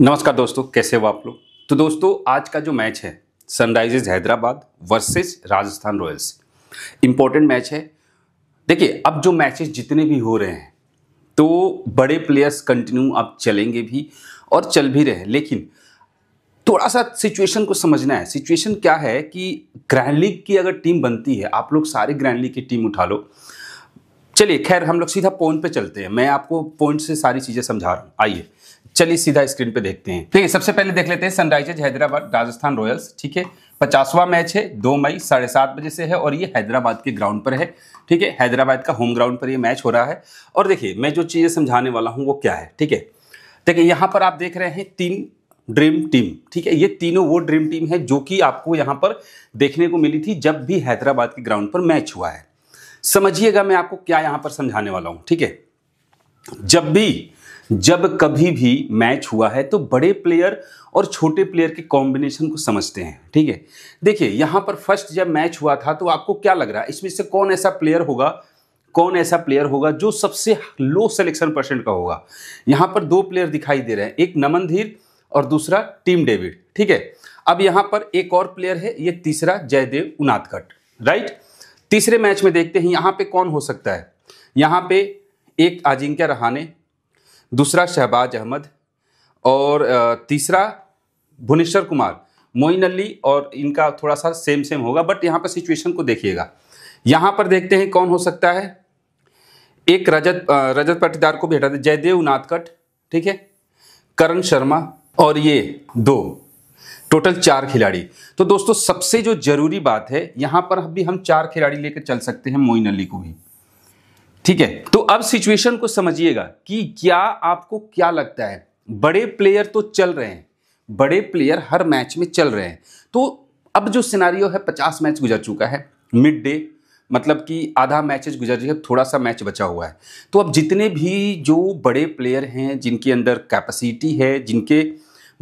नमस्कार दोस्तों कैसे हो आप लोग तो दोस्तों आज का जो मैच है Sunrisers Hyderabad versus Rajasthan Royals important match है देखिए अब जो मैचेस जितने भी हो रहे हैं तो बड़े प्लेयर्स कंटिन्यू अब चलेंगे भी और चल भी रहे हैं लेकिन थोड़ा सा सिचुएशन को समझना है सिचुएशन क्या है कि ग्रैंड लीग की अगर टीम बनती है आप लोग सारे ग्रैंड लीग की टीम उठा लो चलिए खैर हम लोग सीधा पॉइंट पे चलते हैं मैं आपको पॉइंट से सारी चीज़ें समझा रहा हूँ आइए चलिए सीधा स्क्रीन पे देखते हैं है सबसे पहले देख लेते हैं सनराइजर्स हैदराबाद राजस्थान रॉयल्स ठीक है पचासवा मैच है दो मई साढ़े सात बजे से है और ये हैदराबाद के ग्राउंड पर है ठीक है हैदराबाद का होम ग्राउंड पर ये मैच हो रहा है और देखिए मैं जो चीज़ें समझाने वाला हूँ वो क्या है ठीक है देखिए यहाँ पर आप देख रहे हैं तीन ड्रीम टीम ठीक है ये तीनों वो ड्रीम टीम है जो कि आपको यहाँ पर देखने को मिली थी जब भी हैदराबाद के ग्राउंड पर मैच हुआ है समझिएगा मैं आपको क्या यहाँ पर समझाने वाला हूँ ठीक है जब भी जब कभी भी मैच हुआ है तो बड़े प्लेयर और छोटे प्लेयर के कॉम्बिनेशन को समझते हैं ठीक है देखिए यहां पर फर्स्ट जब मैच हुआ था तो आपको क्या लग रहा है इसमें से कौन ऐसा प्लेयर होगा कौन ऐसा प्लेयर होगा जो सबसे लो सिलेक्शन परसेंट का होगा यहां पर दो प्लेयर दिखाई दे रहे हैं एक नमनधीर और दूसरा टीम डेविड ठीक है अब यहां पर एक और प्लेयर है ये तीसरा जयदेव उनादकट राइट तीसरे मैच में देखते हैं यहां पे कौन हो सकता है यहां पे एक अजिंक्य रहाने दूसरा शहबाज अहमद और तीसरा भुवनेश्वर कुमार मोइन अली और इनका थोड़ा सा सेम सेम होगा बट यहाँ पर सिचुएशन को देखिएगा यहाँ पर देखते हैं कौन हो सकता है एक रजत रजत पाटीदार को भी हटा दे जयदेव नाथकट ठीक है करण शर्मा और ये दो टोटल चार खिलाड़ी तो दोस्तों सबसे जो जरूरी बात है यहाँ पर अभी हम चार खिलाड़ी लेकर चल सकते हैं मोइन अली को भी ठीक है तो अब सिचुएशन को समझिएगा कि क्या आपको क्या लगता है बड़े प्लेयर तो चल रहे हैं बड़े प्लेयर हर मैच में चल रहे हैं तो अब जो सिनारियो है पचास मैच गुजर चुका है मिड डे मतलब कि आधा मैचेज गुजर चुके थोड़ा सा मैच बचा हुआ है तो अब जितने भी जो बड़े प्लेयर हैं जिनके अंदर कैपेसिटी है जिनके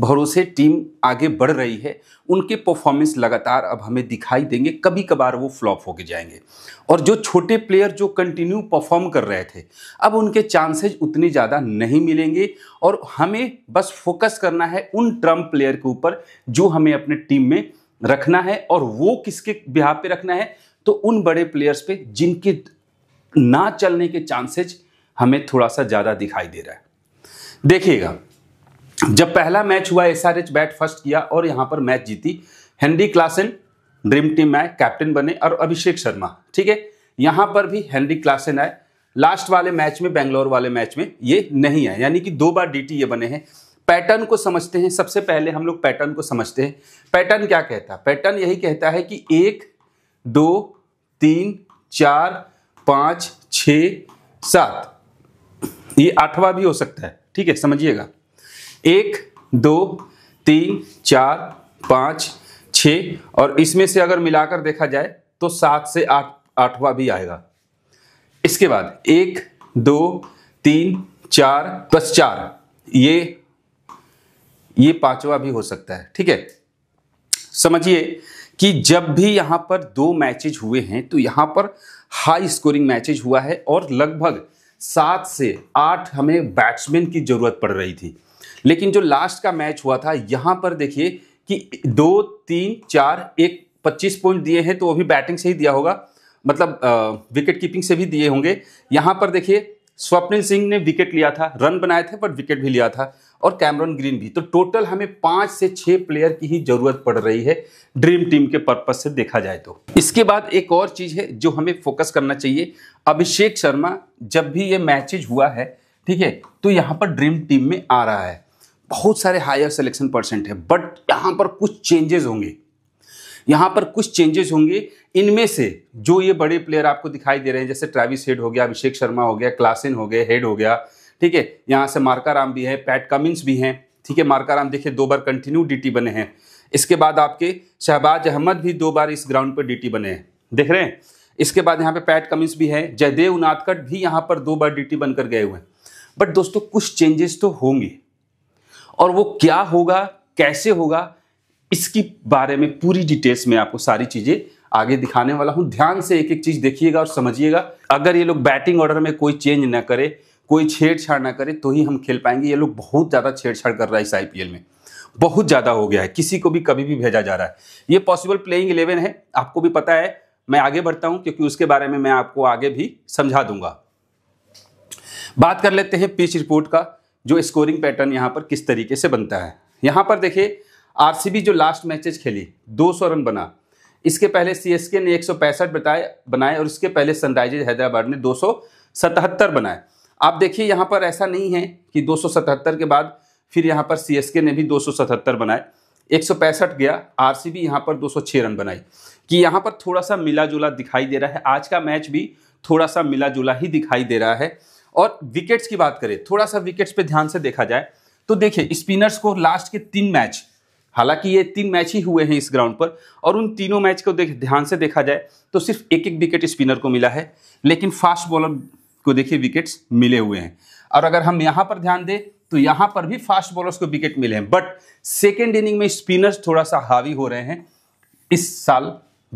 भरोसे टीम आगे बढ़ रही है उनके परफॉर्मेंस लगातार अब हमें दिखाई देंगे कभी कभार वो फ्लॉप होके जाएंगे और जो छोटे प्लेयर जो कंटिन्यू परफॉर्म कर रहे थे अब उनके चांसेज उतने ज़्यादा नहीं मिलेंगे और हमें बस फोकस करना है उन ट्रम प्लेयर के ऊपर जो हमें अपने टीम में रखना है और वो किसके बिहार पे रखना है तो उन बड़े प्लेयर्स पे जिनके ना चलने के चांसेज हमें थोड़ा सा ज़्यादा दिखाई दे रहा है देखिएगा जब पहला मैच हुआ S R H bat first किया और यहां पर मैच जीती हेनरी क्लासन ड्रीम टीम में कैप्टन बने और अभिषेक शर्मा ठीक है यहां पर भी हेनरी क्लासन आए लास्ट वाले मैच में बेंगलोर वाले मैच में ये नहीं आए यानी कि दो बार डीटी ये बने हैं पैटर्न को समझते हैं सबसे पहले हम लोग पैटर्न को समझते हैं पैटर्न क्या कहता है पैटर्न यही कहता है कि एक दो तीन चार पांच छ सात ये आठवां भी हो सकता है ठीक है समझिएगा एक दो तीन चार पाँच छ और इसमें से अगर मिलाकर देखा जाए तो सात से आठ आठवा भी आएगा इसके बाद एक दो तीन चार प्लस चार ये ये पांचवा भी हो सकता है ठीक है समझिए कि जब भी यहां पर दो मैचेज हुए हैं तो यहां पर हाई स्कोरिंग मैचेज हुआ है और लगभग सात से आठ हमें बैट्समैन की जरूरत पड़ रही थी लेकिन जो लास्ट का मैच हुआ था यहां पर देखिए कि दो तीन चार एक पच्चीस पॉइंट दिए हैं तो वो भी बैटिंग से ही दिया होगा मतलब विकेट कीपिंग से भी दिए होंगे यहां पर देखिए स्वप्निल सिंह ने विकेट लिया था रन बनाए थे बट विकेट भी लिया था और कैमरन ग्रीन भी तो टोटल हमें पांच से छह प्लेयर की ही जरूरत पड़ रही है ड्रीम टीम के पर्पज से देखा जाए तो इसके बाद एक और चीज़ है जो हमें फोकस करना चाहिए अभिषेक शर्मा जब भी ये मैचेज हुआ है ठीक है तो यहाँ पर ड्रीम टीम में आ रहा है बहुत सारे हायर सिलेक्शन परसेंट है बट यहाँ पर कुछ चेंजेस होंगे यहाँ पर कुछ चेंजेस होंगे इनमें से जो ये बड़े प्लेयर आपको दिखाई दे रहे हैं जैसे ट्रेविस हेड हो गया अभिषेक शर्मा हो गया क्लासिन हो गए हेड हो गया ठीक है यहाँ से मार्काराम भी है पैट कमिंस भी हैं ठीक है मार्काराम देखिए दो बार कंटिन्यू डी बने हैं इसके बाद आपके शहबाज अहमद भी दो बार इस ग्राउंड पर डी बने हैं देख रहे हैं इसके बाद यहाँ पे पैट कमिंस भी है जयदेव नाथकट भी यहाँ पर दो बार डी बनकर गए हुए हैं बट दोस्तों कुछ चेंजेस तो होंगे और वो क्या होगा कैसे होगा इसकी बारे में पूरी डिटेल्स में आपको सारी चीज़ें आगे दिखाने वाला हूं ध्यान से एक एक चीज़ देखिएगा और समझिएगा अगर ये लोग बैटिंग ऑर्डर में कोई चेंज ना करे कोई छेड़छाड़ ना करे तो ही हम खेल पाएंगे ये लोग बहुत ज़्यादा छेड़छाड़ कर रहा है इस आईपीएल में बहुत ज़्यादा हो गया है किसी को भी कभी भी भेजा जा रहा है ये पॉसिबल प्लेइंग इलेवन है आपको भी पता है मैं आगे बढ़ता हूं क्योंकि उसके बारे में मैं आपको आगे भी समझा दूंगा बात कर लेते हैं पिच रिपोर्ट का जो स्कोरिंग पैटर्न यहाँ पर किस तरीके से बनता है यहाँ पर देखिए आरसीबी जो लास्ट मैचेज खेली 200 रन बना इसके पहले सीएसके ने एक सौ बताए बनाए और इसके पहले सनराइजर्स हैदराबाद ने दो बनाए आप देखिए यहाँ पर ऐसा नहीं है कि सतहत्तर के बाद फिर यहाँ पर सीएसके ने भी सतहत्तर बनाए एक गया आरसीबी यहाँ पर 206 रन बनाई कि यहाँ पर थोड़ा सा मिला जुला दिखाई दे रहा है आज का मैच भी थोड़ा सा मिला जुला ही दिखाई दे रहा है और विकेट्स की बात करें थोड़ा सा विकेट्स पे ध्यान से देखा जाए तो देखिए स्पिनर्स को लास्ट के तीन मैच हालांकि ये तीन मैच ही हुए हैं इस ग्राउंड पर और उन तीनों मैच को देख ध्यान से देखा जाए तो सिर्फ एक एक विकेट स्पिनर को मिला है लेकिन फास्ट बॉलर को देखिए विकेट्स मिले हुए हैं और अगर हम यहाँ पर ध्यान दें तो यहाँ पर भी फास्ट बॉलर्स को विकेट मिले हैं बट सेकेंड इनिंग में स्पिनर्स थोड़ा सा हावी हो रहे हैं इस साल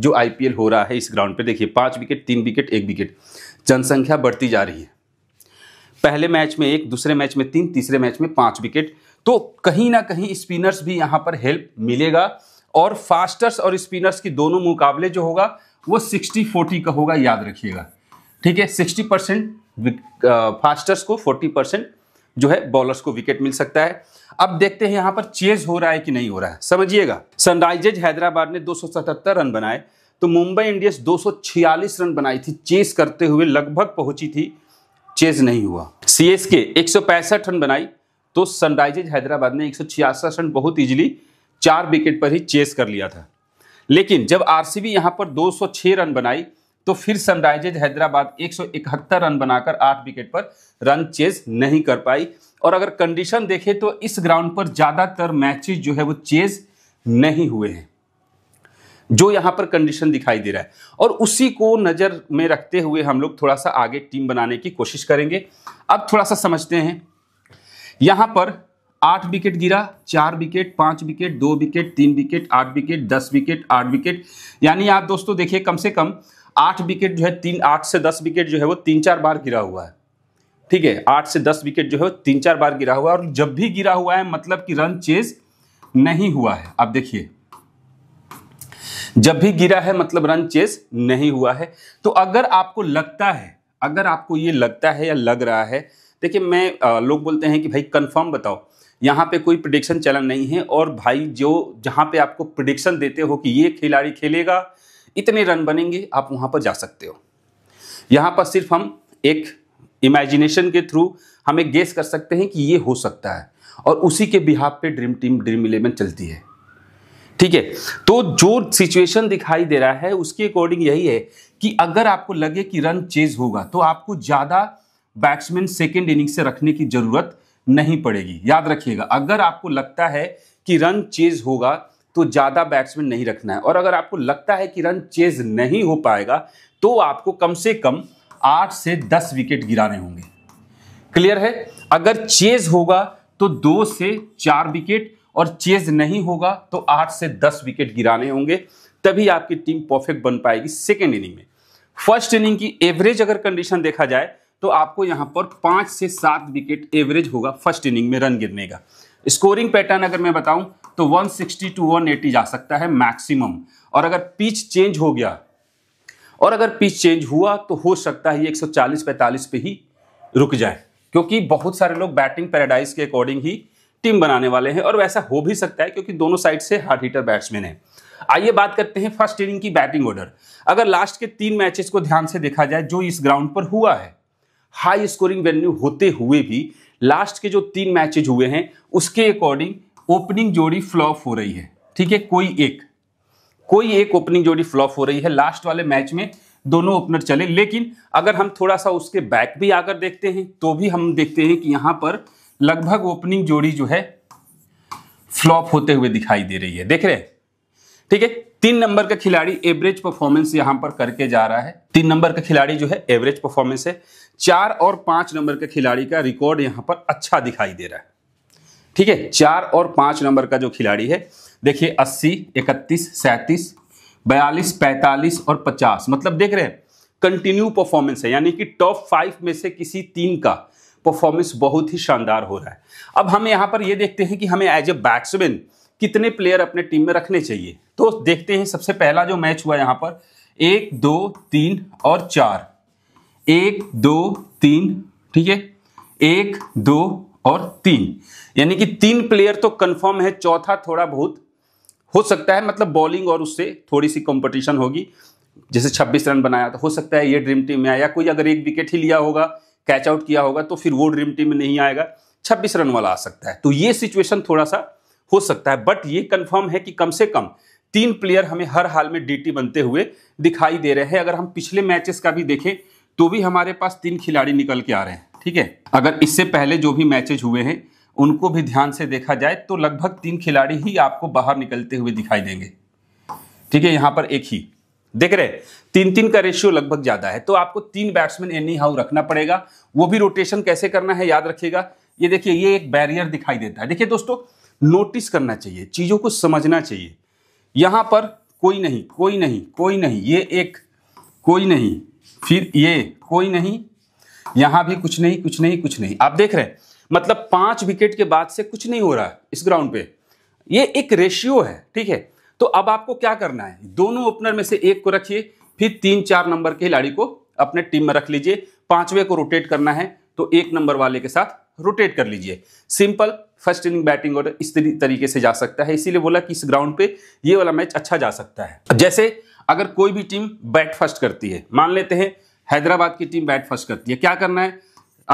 जो आईपीएल हो रहा है इस ग्राउंड पे देखिए पांच विकेट तीन विकेट एक विकेट जनसंख्या बढ़ती जा रही है पहले मैच में एक दूसरे मैच में तीन तीसरे मैच में पांच विकेट तो कहीं ना कहीं स्पिनर्स भी यहां पर हेल्प मिलेगा और फास्टर्स और स्पिनर्स की दोनों मुकाबले जो होगा वो सिक्सटी फोर्टी का होगा याद रखिएगा ठीक है सिक्सटी परसेंट फास्टर्स को फोर्टी परसेंट जो है बॉलर्स को विकेट मिल सकता है अब देखते हैं यहां पर चेज हो रहा है कि नहीं हो रहा है समझिएगा सनराइजर्स हैदराबाद ने 277 रन बनाए तो मुंबई इंडियंस 246 रन बनाई थी चेस करते हुए लगभग पहुंची थी चेज नहीं हुआ सी एस के एक रन बनाई तो सनराइजर्स हैदराबाद ने एक रन बहुत ईजिली चार विकेट पर ही चेस कर लिया था लेकिन जब आरसीबी यहां पर 206 रन बनाई तो फिर सनराइजर्स हैदराबाद इकहत्तर रन बनाकर आठ विकेट पर रन चेज नहीं कर पाई और अगर कंडीशन देखें तो इस ग्राउंड पर ज़्यादातर मैचेस जो है वो चेज नहीं हुए हैं जो यहाँ पर कंडीशन दिखाई दे रहा है और उसी को नज़र में रखते हुए हम लोग थोड़ा सा आगे टीम बनाने की कोशिश करेंगे अब थोड़ा सा समझते हैं यहाँ पर आठ विकेट गिरा चार विकेट पांच विकेट दो विकेट तीन विकेट आठ विकेट दस विकेट आठ विकेट यानी आप दोस्तों देखिए कम से कम आठ विकेट जो है तीन आठ से दस विकेट जो है वो तीन चार बार गिरा हुआ है ठीक है आठ से दस विकेट जो है तीन चार बार गिरा हुआ है और जब भी गिरा हुआ है मतलब कि रन चेज नहीं हुआ है आप देखिए जब भी गिरा है मतलब रन चेस नहीं हुआ है तो अगर आपको लगता है अगर आपको ये लगता है या लग रहा है देखिए मैं आ, लोग बोलते हैं कि भाई कंफर्म बताओ यहाँ पे कोई प्रडिक्शन चलन नहीं है और भाई जो जहाँ पे आपको प्रडिक्शन देते हो कि ये खिलाड़ी खेलेगा इतने रन बनेंगे आप वहाँ पर जा सकते हो यहाँ पर सिर्फ हम एक इमेजिनेशन के थ्रू हमें गेस कर सकते हैं कि ये हो सकता है और उसी के बिहाब पे ड्रीम टीम ड्रीम इलेवन चलती है ठीक है तो जो सिचुएशन दिखाई दे रहा है उसके अकॉर्डिंग यही है कि अगर आपको लगे कि रन चेज होगा तो आपको ज़्यादा बैट्समैन सेकेंड इनिंग से रखने की ज़रूरत नहीं पड़ेगी याद रखिएगा अगर आपको लगता है कि रन चेज होगा तो ज़्यादा बैट्समैन नहीं रखना है और अगर आपको लगता है कि रन चेज नहीं हो पाएगा तो आपको कम से कम आठ से दस विकेट गिराने होंगे क्लियर है अगर चेज होगा तो दो से चार विकेट और चेज नहीं होगा तो आठ से दस विकेट गिराने होंगे तभी आपकी टीम परफेक्ट बन पाएगी सेकेंड इनिंग में फर्स्ट इनिंग की एवरेज अगर कंडीशन देखा जाए तो आपको यहां पर पांच से सात विकेट एवरेज होगा फर्स्ट इनिंग में रन गिरने का स्कोरिंग पैटर्न अगर मैं बताऊं तो 160 टू 180 जा सकता है मैक्सिमम और अगर पिच चेंज हो गया और अगर पिच चेंज हुआ तो हो सकता है ये 140-45 पे ही रुक जाए क्योंकि बहुत सारे लोग बैटिंग पैराडाइज के अकॉर्डिंग ही टीम बनाने वाले हैं और वैसा हो भी सकता है क्योंकि दोनों साइड से हार्ड हीटर बैट्समैन है आइए बात करते हैं फर्स्ट इनिंग की बैटिंग ऑर्डर अगर लास्ट के तीन मैचेस को ध्यान से देखा जाए जो इस ग्राउंड पर हुआ है हाई स्कोरिंग वेन्यू होते हुए भी लास्ट के जो तीन मैचेज हुए हैं उसके अकॉर्डिंग ओपनिंग जोड़ी फ्लॉप हो रही है ठीक है कोई एक कोई एक ओपनिंग जोड़ी फ्लॉप हो रही है लास्ट वाले मैच में दोनों ओपनर चले लेकिन अगर हम थोड़ा सा उसके बैक भी आकर देखते हैं तो भी हम देखते हैं कि यहाँ पर लगभग ओपनिंग जोड़ी जो है फ्लॉप होते हुए दिखाई दे रही है देख रहे हैं ठीक है तीन नंबर का खिलाड़ी एवरेज परफॉर्मेंस यहां पर करके जा रहा है तीन नंबर का खिलाड़ी जो है एवरेज परफॉर्मेंस है चार और पांच नंबर के खिलाड़ी का रिकॉर्ड यहां पर अच्छा दिखाई दे रहा है ठीक है चार और पांच नंबर का जो खिलाड़ी है देखिए अस्सी इकतीस सैंतीस बयालीस पैंतालीस और पचास मतलब देख रहे हैं कंटिन्यू परफॉर्मेंस है यानी कि टॉप फाइव में से किसी तीन का परफॉर्मेंस बहुत ही शानदार हो रहा है अब हम यहाँ पर ये देखते हैं कि हमें एज ए बैट्समैन कितने प्लेयर अपने टीम में रखने चाहिए तो देखते हैं सबसे पहला जो मैच हुआ यहाँ पर एक दो तीन और चार एक दो तीन ठीक है एक दो और तीन यानी कि तीन प्लेयर तो कंफर्म है चौथा थोड़ा बहुत हो सकता है मतलब बॉलिंग और उससे थोड़ी सी कंपटीशन होगी जैसे 26 रन बनाया तो हो सकता है ये ड्रीम टीम में आया कोई अगर एक विकेट ही लिया होगा कैच आउट किया होगा तो फिर वो ड्रीम टीम में नहीं आएगा छब्बीस रन वाला आ सकता है तो ये सिचुएशन थोड़ा सा हो सकता है बट ये कन्फर्म है कि कम से कम तीन प्लेयर हमें हर हाल में डीटी बनते हुए दिखाई दे रहे हैं अगर हम पिछले मैचेस का भी देखें तो भी हमारे पास तीन खिलाड़ी निकल के आ रहे हैं ठीक है अगर इससे पहले जो भी मैचेज हुए हैं उनको भी ध्यान से देखा जाए तो लगभग तीन खिलाड़ी ही आपको बाहर निकलते हुए दिखाई देंगे ठीक है यहाँ पर एक ही देख रहे तीन तीन का रेशियो लगभग ज्यादा है तो आपको तीन बैट्समैन एनी हाउ रखना पड़ेगा वो भी रोटेशन कैसे करना है याद रखिएगा ये देखिए ये एक बैरियर दिखाई देता है देखिए दोस्तों नोटिस करना चाहिए चीज़ों को समझना चाहिए यहां पर कोई नहीं कोई नहीं कोई नहीं ये एक कोई नहीं फिर ये कोई नहीं यहां भी कुछ नहीं कुछ नहीं कुछ नहीं आप देख रहे हैं मतलब पांच विकेट के बाद से कुछ नहीं हो रहा है इस ग्राउंड पे ये एक रेशियो है ठीक है तो अब आपको क्या करना है दोनों ओपनर में से एक को रखिए फिर तीन चार नंबर के खिलाड़ी को अपने टीम में रख लीजिए पांचवे को रोटेट करना है तो एक नंबर वाले के साथ रोटेट कर लीजिए simple first inning batting order इस तरीके से जा सकता है इसीलिए बोला कि इस ग्राउंड पे ये वाला मैच अच्छा जा सकता है जैसे अगर कोई भी टीम बैट फर्स्ट करती है मान लेते हैं हैदराबाद की टीम बैट फर्स्ट करती है क्या करना है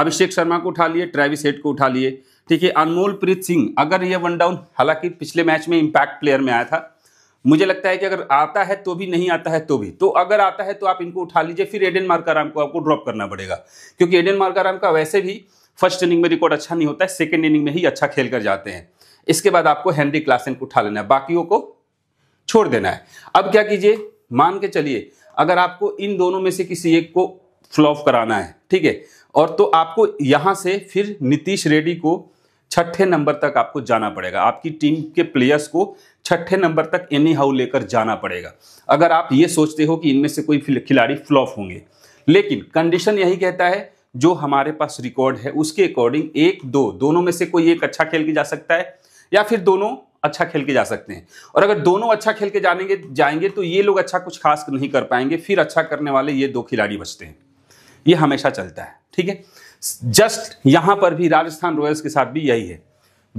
अभिषेक शर्मा को उठा लिए ट्रेविस हेड को उठा लिए ठीक है अनमोल प्रीत सिंह अगर ये वन डाउन हालांकि पिछले मैच में इम्पैक्ट प्लेयर में आया था मुझे लगता है कि अगर आता है तो भी नहीं आता है तो भी तो अगर आता है तो आप इनको उठा लीजिए फिर एडन मार्काराम को आपको ड्रॉप करना पड़ेगा क्योंकि एडन मार्काराम का वैसे भी फर्स्ट इनिंग में रिकॉर्ड अच्छा नहीं होता है सेकेंड इनिंग में ही अच्छा खेल कर जाते हैं इसके बाद आपको हेनरी क्लासन को उठा लेना है बाकियों को छोड़ देना है अब क्या कीजिए मान के चलिए अगर आपको इन दोनों में से किसी एक को फ्लॉप कराना है ठीक है और तो आपको यहाँ से फिर नीतीश रेड्डी को छठे नंबर तक आपको जाना पड़ेगा आपकी टीम के प्लेयर्स को छठे नंबर तक एनी हाउ लेकर जाना पड़ेगा अगर आप ये सोचते हो कि इनमें से कोई खिलाड़ी फ्लॉप होंगे लेकिन कंडीशन यही कहता है जो हमारे पास रिकॉर्ड है उसके अकॉर्डिंग एक दो दोनों में से कोई एक अच्छा खेल के जा सकता है या फिर दोनों अच्छा खेल के जा सकते हैं और अगर दोनों अच्छा खेल के जानेंगे जाएंगे तो ये लोग अच्छा कुछ खास नहीं कर पाएंगे फिर अच्छा करने वाले ये दो खिलाड़ी बचते हैं ये हमेशा चलता है ठीक है जस्ट यहां पर भी राजस्थान रॉयल्स के साथ भी यही है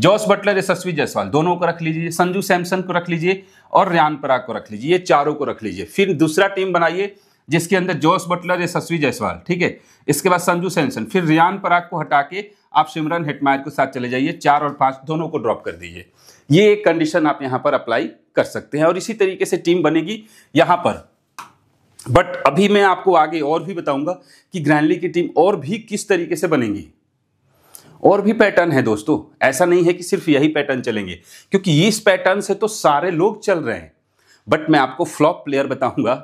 जॉस बटलर यशस्वी जायसवाल दोनों को रख लीजिए संजू सैमसन को रख लीजिए और रियान पराग को रख लीजिए ये चारों को रख लीजिए फिर दूसरा टीम बनाइए जिसके अंदर जॉस बटलर यशस्वी जायसवाल ठीक है इसके बाद संजू सैमसन फिर रियान पराग को हटा के आप सिमरन हेटमायर के साथ चले जाइए चार और पांच दोनों को ड्रॉप कर दीजिए ये एक कंडीशन आप यहाँ पर अप्लाई कर सकते हैं और इसी तरीके से टीम बनेगी यहाँ पर बट अभी मैं आपको आगे और भी बताऊंगा कि ग्रैंडली की टीम और भी किस तरीके से बनेगी और भी पैटर्न है दोस्तों ऐसा नहीं है कि सिर्फ यही पैटर्न चलेंगे क्योंकि इस पैटर्न से तो सारे लोग चल रहे हैं बट मैं आपको फ्लॉप प्लेयर बताऊंगा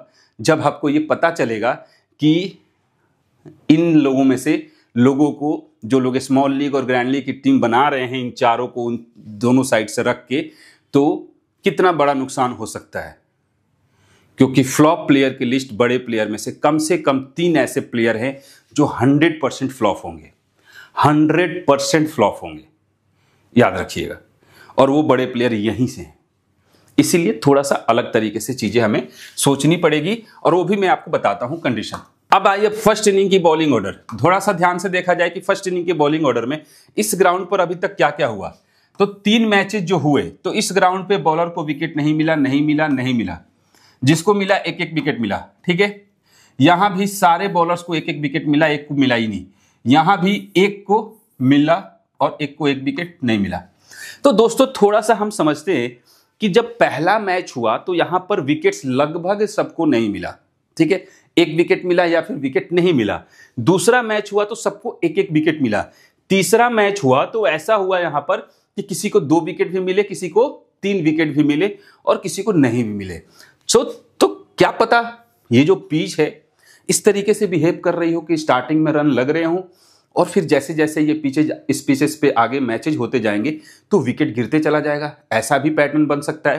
जब आपको ये पता चलेगा कि इन लोगों में से लोगों को जो लोग स्मॉल लीग और ग्रैंड लीग की टीम बना रहे हैं इन चारों को उन दोनों साइड से रख के तो कितना बड़ा नुकसान हो सकता है क्योंकि फ्लॉप प्लेयर की लिस्ट बड़े प्लेयर में से कम से कम तीन ऐसे प्लेयर हैं जो 100 परसेंट फ्लॉप होंगे 100 परसेंट फ्लॉप होंगे याद रखिएगा और वो बड़े प्लेयर यहीं से हैं इसीलिए थोड़ा सा अलग तरीके से चीज़ें हमें सोचनी पड़ेगी और वो भी मैं आपको बताता हूं कंडीशन अब आइए फर्स्ट इनिंग की बॉलिंग ऑर्डर थोड़ा सा ध्यान से देखा जाए कि फर्स्ट इनिंग के बॉलिंग ऑर्डर में इस ग्राउंड पर अभी तक क्या क्या हुआ तो तीन मैचेस जो हुए तो इस ग्राउंड पे बॉलर को विकेट नहीं मिला नहीं मिला नहीं मिला जिसको मिला एक एक विकेट मिला ठीक है यहां भी सारे बॉलर्स को एक एक विकेट मिला एक को मिला ही नहीं यहां भी एक को मिला और एक को एक विकेट नहीं मिला तो दोस्तों थोड़ा सा हम समझते हैं कि जब पहला मैच हुआ तो यहां पर विकेट्स लगभग सबको नहीं मिला ठीक है एक विकेट मिला या फिर विकेट नहीं मिला दूसरा मैच हुआ तो सबको एक एक विकेट मिला तीसरा मैच हुआ तो ऐसा हुआ यहां पर कि किसी को दो विकेट भी मिले किसी को तीन विकेट भी मिले और किसी को नहीं भी मिले सो so, तो क्या पता ये जो पीच है इस तरीके से बिहेव कर रही हो कि स्टार्टिंग में रन लग रहे हों और फिर जैसे जैसे ये पीछे इस पीचेस पे आगे मैचेज होते जाएंगे तो विकेट गिरते चला जाएगा ऐसा भी पैटर्न बन सकता है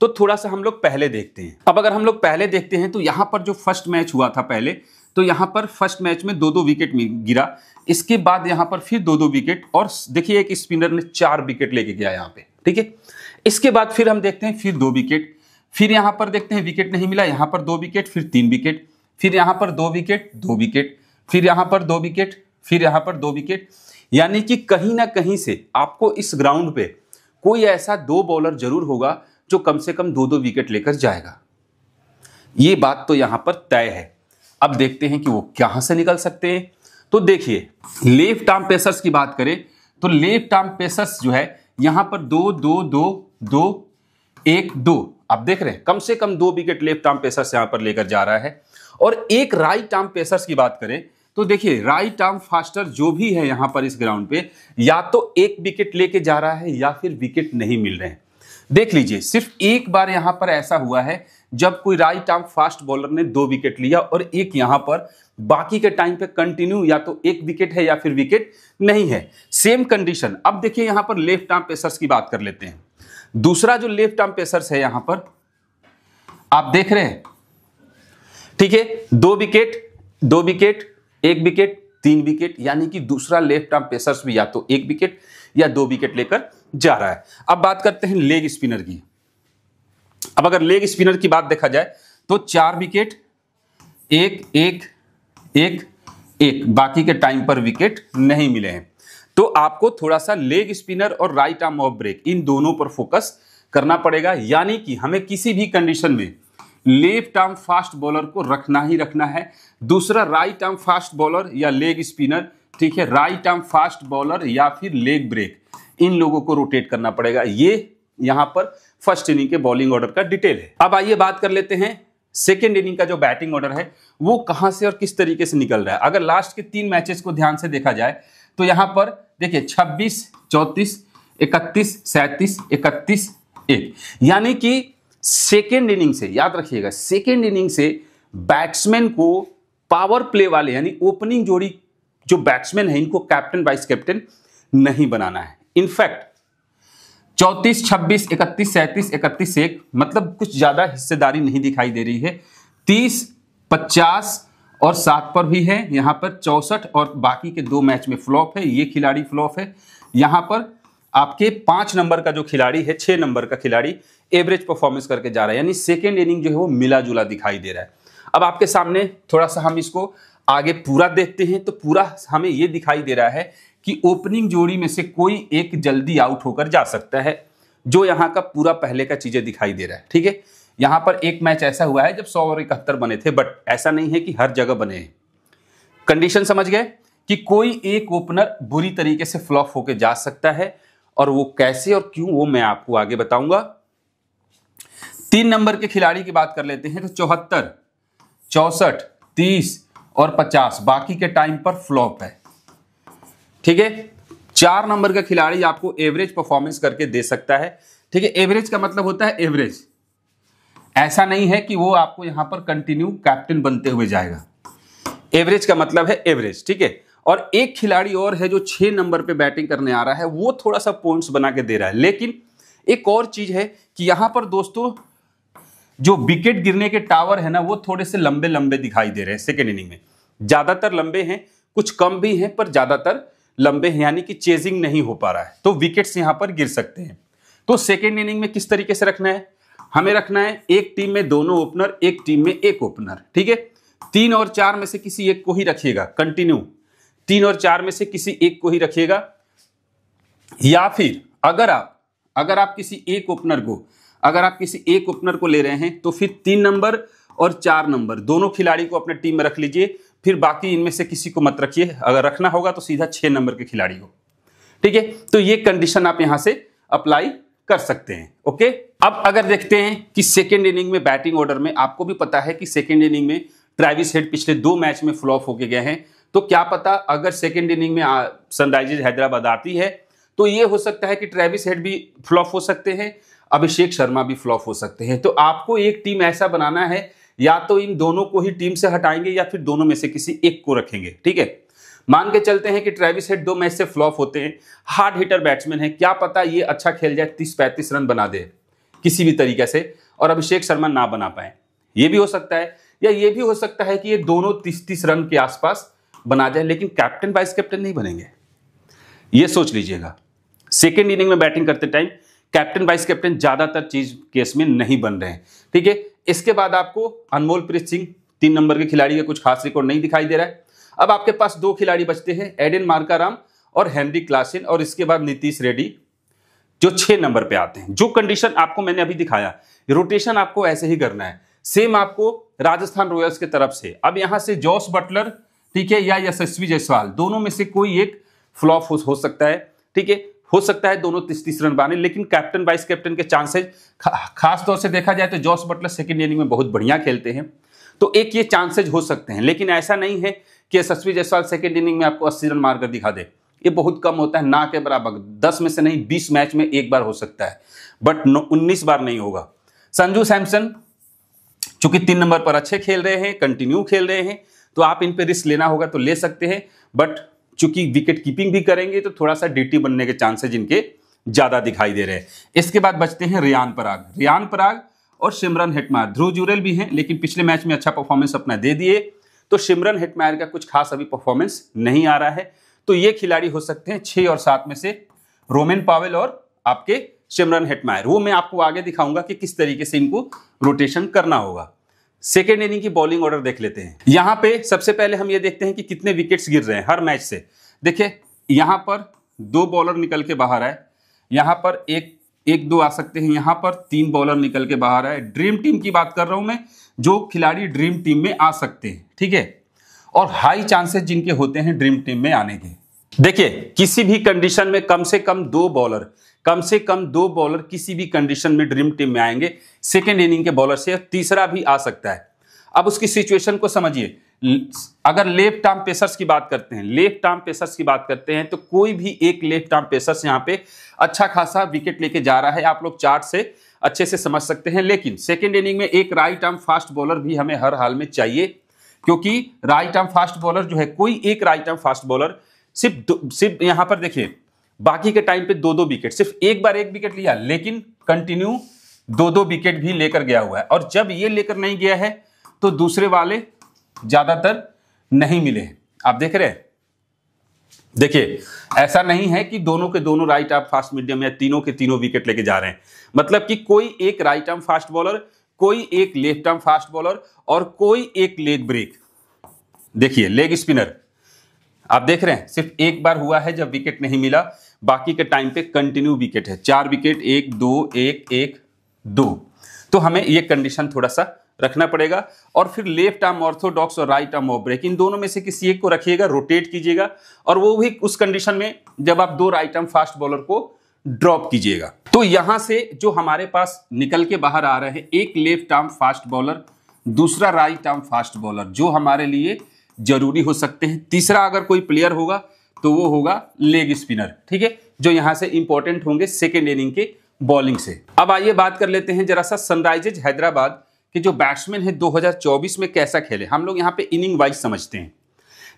तो थोड़ा सा हम लोग पहले देखते हैं अब अगर हम लोग पहले देखते हैं तो यहाँ पर जो फर्स्ट मैच हुआ था पहले तो यहाँ पर फर्स्ट मैच में दो दो विकेट गिरा इसके बाद यहाँ पर फिर दो दो विकेट और देखिए एक स्पिनर ने चार विकेट लेके गया यहाँ पे ठीक है इसके बाद फिर हम देखते हैं फिर दो विकेट फिर यहां पर देखते हैं विकेट नहीं मिला यहां पर दो विकेट फिर तीन विकेट फिर यहां पर दो विकेट दो विकेट फिर यहां पर दो विकेट फिर यहां पर दो विकेट यानी कि कहीं ना कहीं से आपको इस ग्राउंड पे कोई ऐसा दो बॉलर जरूर होगा जो कम से कम दो दो विकेट लेकर जाएगा ये बात तो यहां पर तय है अब देखते हैं कि वो कहां से निकल सकते हैं तो देखिए लेफ्ट आर्म पेसर्स की बात करें तो लेफ्ट आर्म पेसर्स जो है यहां पर दो दो दो दो एक दो आप देख रहे हैं कम से कम दो विकेट लेफ्ट आर्म पेसर्स यहां पर लेकर जा रहा है और एक राइट आर्म पेसर्स की बात करें तो देखिए राइट आर्म फास्टर जो भी है यहां पर इस ग्राउंड पे या तो एक विकेट लेके जा रहा है या फिर विकेट नहीं मिल रहे हैं देख लीजिए सिर्फ एक बार यहां पर ऐसा हुआ है जब कोई राइट आर्म फास्ट बॉलर ने दो विकेट लिया और एक यहां पर बाकी के टाइम पे कंटिन्यू या तो एक विकेट है या फिर विकेट नहीं है सेम कंडीशन अब देखिए यहां पर लेफ्ट आर्म पेसर्स की बात कर लेते हैं दूसरा जो लेफ्ट आर्म पेसर्स है यहां पर आप देख रहे हैं ठीक है दो विकेट दो विकेट एक विकेट तीन विकेट यानी कि दूसरा लेफ्ट आर्म पेसर्स भी या तो एक विकेट या दो विकेट लेकर जा रहा है अब बात करते हैं लेग स्पिनर की अब अगर लेग स्पिनर की बात देखा जाए तो चार विकेट एक एक एक एक बाकी के टाइम पर विकेट नहीं मिले हैं तो आपको थोड़ा सा लेग स्पिनर और राइट आर्म ऑफ ब्रेक इन दोनों पर फोकस करना पड़ेगा यानी कि हमें किसी भी कंडीशन में लेफ्ट आर्म फास्ट बॉलर को रखना ही रखना है दूसरा राइट आर्म फास्ट बॉलर या लेग स्पिनर ठीक है राइट आर्म फास्ट बॉलर या फिर लेग ब्रेक इन लोगों को रोटेट करना पड़ेगा ये यहां पर फर्स्ट इनिंग के बॉलिंग ऑर्डर का डिटेल है अब आइए बात कर लेते हैं सेकेंड इनिंग का जो बैटिंग ऑर्डर है वो कहां से और किस तरीके से निकल रहा है अगर लास्ट के तीन मैचेस को ध्यान से देखा जाए तो यहां पर देखिए छब्बीस चौतीस इकतीस सैतीस इकतीस एक यानी कि सेकेंड इनिंग से याद रखिएगा सेकेंड इनिंग से बैट्समैन को पावर प्ले वाले यानी ओपनिंग जोड़ी जो बैट्समैन है इनको कैप्टन वाइस कैप्टन नहीं बनाना है इनफैक्ट चौतीस छब्बीस इकतीस सैंतीस इकतीस एक मतलब कुछ ज़्यादा हिस्सेदारी नहीं दिखाई दे रही है तीस पचास और सात पर भी है यहाँ पर चौसठ और बाकी के दो मैच में फ्लॉप है ये खिलाड़ी फ्लॉप है यहाँ पर आपके पांच नंबर का जो खिलाड़ी है छह नंबर का खिलाड़ी एवरेज परफॉर्मेंस करके जा रहा है यानी सेकेंड इनिंग जो है वो मिला जुला दिखाई दे रहा है अब आपके सामने थोड़ा सा हम इसको आगे पूरा देखते हैं तो पूरा हमें ये दिखाई दे रहा है कि ओपनिंग जोड़ी में से कोई एक जल्दी आउट होकर जा सकता है जो यहाँ का पूरा पहले का चीजें दिखाई दे रहा है ठीक है यहाँ पर एक मैच ऐसा हुआ है जब सौ और इकहत्तर बने थे बट ऐसा नहीं है कि हर जगह बने हैं कंडीशन समझ गए कि कोई एक ओपनर बुरी तरीके से फ्लॉप होके जा सकता है और वो कैसे और क्यों वो मैं आपको आगे बताऊंगा तीन नंबर के खिलाड़ी की बात कर लेते हैं तो चौहत्तर चौसठ तीस और पचास बाकी के टाइम पर फ्लॉप है ठीक है चार नंबर का खिलाड़ी आपको एवरेज परफॉर्मेंस करके दे सकता है ठीक है एवरेज का मतलब होता है एवरेज ऐसा नहीं है कि वो आपको यहां पर कंटिन्यू कैप्टन बनते हुए जाएगा एवरेज का मतलब है एवरेज ठीक है और एक खिलाड़ी और है जो छह नंबर पे बैटिंग करने आ रहा है वो थोड़ा सा पॉइंट्स बना के दे रहा है लेकिन एक और चीज़ है कि यहां पर दोस्तों जो विकेट गिरने के टावर है ना वो थोड़े से लंबे लंबे दिखाई दे रहे हैं सेकेंड इनिंग में ज़्यादातर लंबे हैं कुछ कम भी हैं पर ज़्यादातर लंबे हैं यानी कि चेजिंग नहीं हो पा रहा है तो विकेट्स यहां पर गिर सकते हैं तो सेकेंड इनिंग में किस तरीके से रखना है हमें रखना है एक टीम में दोनों ओपनर एक टीम में एक ओपनर ठीक है तीन और चार में से किसी एक को ही रखिएगा कंटिन्यू तीन और चार में से किसी एक को ही रखिएगा या फिर अगर आप अगर आप किसी एक ओपनर को अगर आप किसी एक ओपनर को ले रहे हैं तो फिर तीन नंबर और चार नंबर दोनों खिलाड़ी को अपने टीम में रख लीजिए फिर बाकी इनमें से किसी को मत रखिए अगर रखना होगा तो सीधा छह नंबर के खिलाड़ी हो ठीक है तो ये कंडीशन आप यहां से अप्लाई कर सकते हैं ओके अब अगर देखते हैं कि सेकेंड इनिंग में बैटिंग ऑर्डर में आपको भी पता है कि सेकेंड इनिंग में ट्राइविस हेड पिछले दो मैच में फ्लॉप होके गए हैं तो क्या पता अगर सेकेंड इनिंग में सनराइजर्स हैदराबाद आती है तो ये हो सकता है कि ट्रेविस हेड भी फ्लॉप हो सकते हैं अभिषेक शर्मा भी फ्लॉप हो सकते हैं तो आपको एक टीम ऐसा बनाना है या तो इन दोनों को ही टीम से हटाएंगे या फिर दोनों में से किसी एक को रखेंगे ठीक है मान के चलते हैं कि ट्रेविस हेड दो मैच से फ्लॉप होते हैं हार्ड हिटर बैट्समैन है क्या पता ये अच्छा खेल जाए तीस पैंतीस रन बना दे किसी भी तरीके से और अभिषेक शर्मा ना बना पाए ये भी हो सकता है या ये भी हो सकता है कि ये दोनों तीस तीस रन के आसपास बना जाए लेकिन कैप्टन वाइस कैप्टन नहीं बनेंगे ये सोच लीजिएगा सेकेंड इनिंग में बैटिंग करते टाइम कैप्टन वाइस कैप्टन ज़्यादातर चीज केस में नहीं बन रहे हैं ठीक है इसके बाद आपको अनमोल प्रीत सिंह तीन नंबर के खिलाड़ी का कुछ खास रिकॉर्ड नहीं दिखाई दे रहा है अब आपके पास दो खिलाड़ी बचते हैं एडिन मार्काराम और हेनरी क्लासिन और इसके बाद नीतीश रेड्डी जो छह नंबर पे आते हैं जो कंडीशन आपको मैंने अभी दिखाया रोटेशन आपको ऐसे ही करना है सेम आपको राजस्थान रॉयल्स की तरफ से अब यहां से जॉस बटलर ठीक है या यशस्वी जायसवाल दोनों में से कोई एक फ्लॉप हो, हो सकता है ठीक है हो सकता है दोनों तीस तीस रन बने लेकिन कैप्टन वाइस कैप्टन के चांसेज खास तौर से देखा जाए तो जॉस बटलर सेकेंड इनिंग में बहुत बढ़िया खेलते हैं तो एक ये चांसेज हो सकते हैं लेकिन ऐसा नहीं है कि यशस्वी जायसवाल सेकेंड इनिंग में आपको अस्सी रन मारकर दिखा दे ये बहुत कम होता है ना के बराबर दस में से नहीं बीस मैच में एक बार हो सकता है बट उन्नीस बार नहीं होगा संजू सैमसन चूंकि तीन नंबर पर अच्छे खेल रहे हैं कंटिन्यू खेल रहे हैं तो आप इन पर रिस्क लेना होगा तो ले सकते हैं बट चूंकि विकेट कीपिंग भी करेंगे तो थोड़ा सा डी बनने के चांसेज इनके ज़्यादा दिखाई दे रहे हैं इसके बाद बचते हैं रियान पराग रियान पराग और सिमरन हेटमार ध्रुव जुरेल भी हैं लेकिन पिछले मैच में अच्छा परफॉर्मेंस अपना दे दिए तो सिमरन हेटमायर का कुछ खास अभी परफॉर्मेंस नहीं आ रहा है तो ये खिलाड़ी हो सकते हैं छे और सात में से रोमेन पावेल और आपके सिमरन हेटमायर वो मैं आपको आगे दिखाऊंगा कि किस तरीके से इनको रोटेशन करना होगा सेकेंड इनिंग की बॉलिंग ऑर्डर देख लेते हैं यहां पे सबसे पहले हम ये देखते हैं कि कितने विकेट्स गिर रहे हैं हर मैच से देखिए यहां पर दो बॉलर निकल के बाहर आए यहां पर एक एक दो आ सकते हैं यहां पर तीन बॉलर निकल के बाहर आए ड्रीम टीम की बात कर रहा हूं मैं जो खिलाड़ी ड्रीम टीम में आ सकते हैं ठीक है और हाई चांसेस जिनके होते हैं ड्रीम टीम में आने के देखिए किसी भी कंडीशन में कम से कम दो बॉलर कम से कम दो बॉलर किसी भी कंडीशन में ड्रीम टीम में आएंगे सेकेंड इनिंग के बॉलर से तीसरा भी आ सकता है अब उसकी सिचुएशन को समझिए अगर लेफ्ट टर्म पेसर्स की बात करते हैं लेफ्ट टर्म पेसर्स की बात करते हैं तो कोई भी एक लेफ्ट आर्म पेसर्स यहाँ पे अच्छा खासा विकेट लेके जा रहा है आप लोग चार्ट से अच्छे से समझ सकते हैं लेकिन सेकेंड इनिंग में एक राइट आर्म फास्ट बॉलर भी हमें हर हाल में चाहिए क्योंकि राइट आर्म फास्ट बॉलर जो है कोई एक राइट आर्म फास्ट बॉलर सिर्फ सिर्फ यहां पर देखिए बाकी के टाइम पे दो दो विकेट सिर्फ एक बार एक विकेट लिया लेकिन कंटिन्यू दो दो विकेट भी लेकर गया हुआ है और जब ये लेकर नहीं गया है तो दूसरे वाले ज्यादातर नहीं मिले आप देख रहे हैं देखिए ऐसा नहीं है कि दोनों के दोनों राइट आर्म फास्ट मीडियम या तीनों के तीनों विकेट लेके जा रहे हैं मतलब कि कोई एक राइट आर्म फास्ट बॉलर कोई एक लेफ्ट आर्म फास्ट बॉलर और कोई एक लेग ब्रेक देखिए लेग स्पिनर आप देख रहे हैं सिर्फ एक बार हुआ है जब विकेट नहीं मिला बाकी के टाइम पे कंटिन्यू विकेट है चार विकेट एक दो एक एक दो तो हमें ये कंडीशन थोड़ा सा रखना पड़ेगा और फिर लेफ्ट आर्म ऑर्थोडॉक्स और राइट आर्म ऑफ ब्रेक इन दोनों में से किसी एक को रखिएगा रोटेट कीजिएगा और वो भी उस कंडीशन में जब आप दो राइट आर्म फास्ट बॉलर को ड्रॉप कीजिएगा तो यहां से जो हमारे पास निकल के बाहर आ रहे हैं एक लेफ्ट आर्म फास्ट बॉलर दूसरा राइट आर्म फास्ट बॉलर जो हमारे लिए जरूरी हो सकते हैं तीसरा अगर कोई प्लेयर होगा तो वो होगा लेग स्पिनर ठीक है जो यहां से इंपॉर्टेंट होंगे सेकेंड इनिंग के बॉलिंग से अब आइए बात कर लेते हैं जरा सा सनराइजर्स हैदराबाद के जो बैट्समैन है 2024 में कैसा खेले हम लोग यहां पे इनिंग वाइज समझते हैं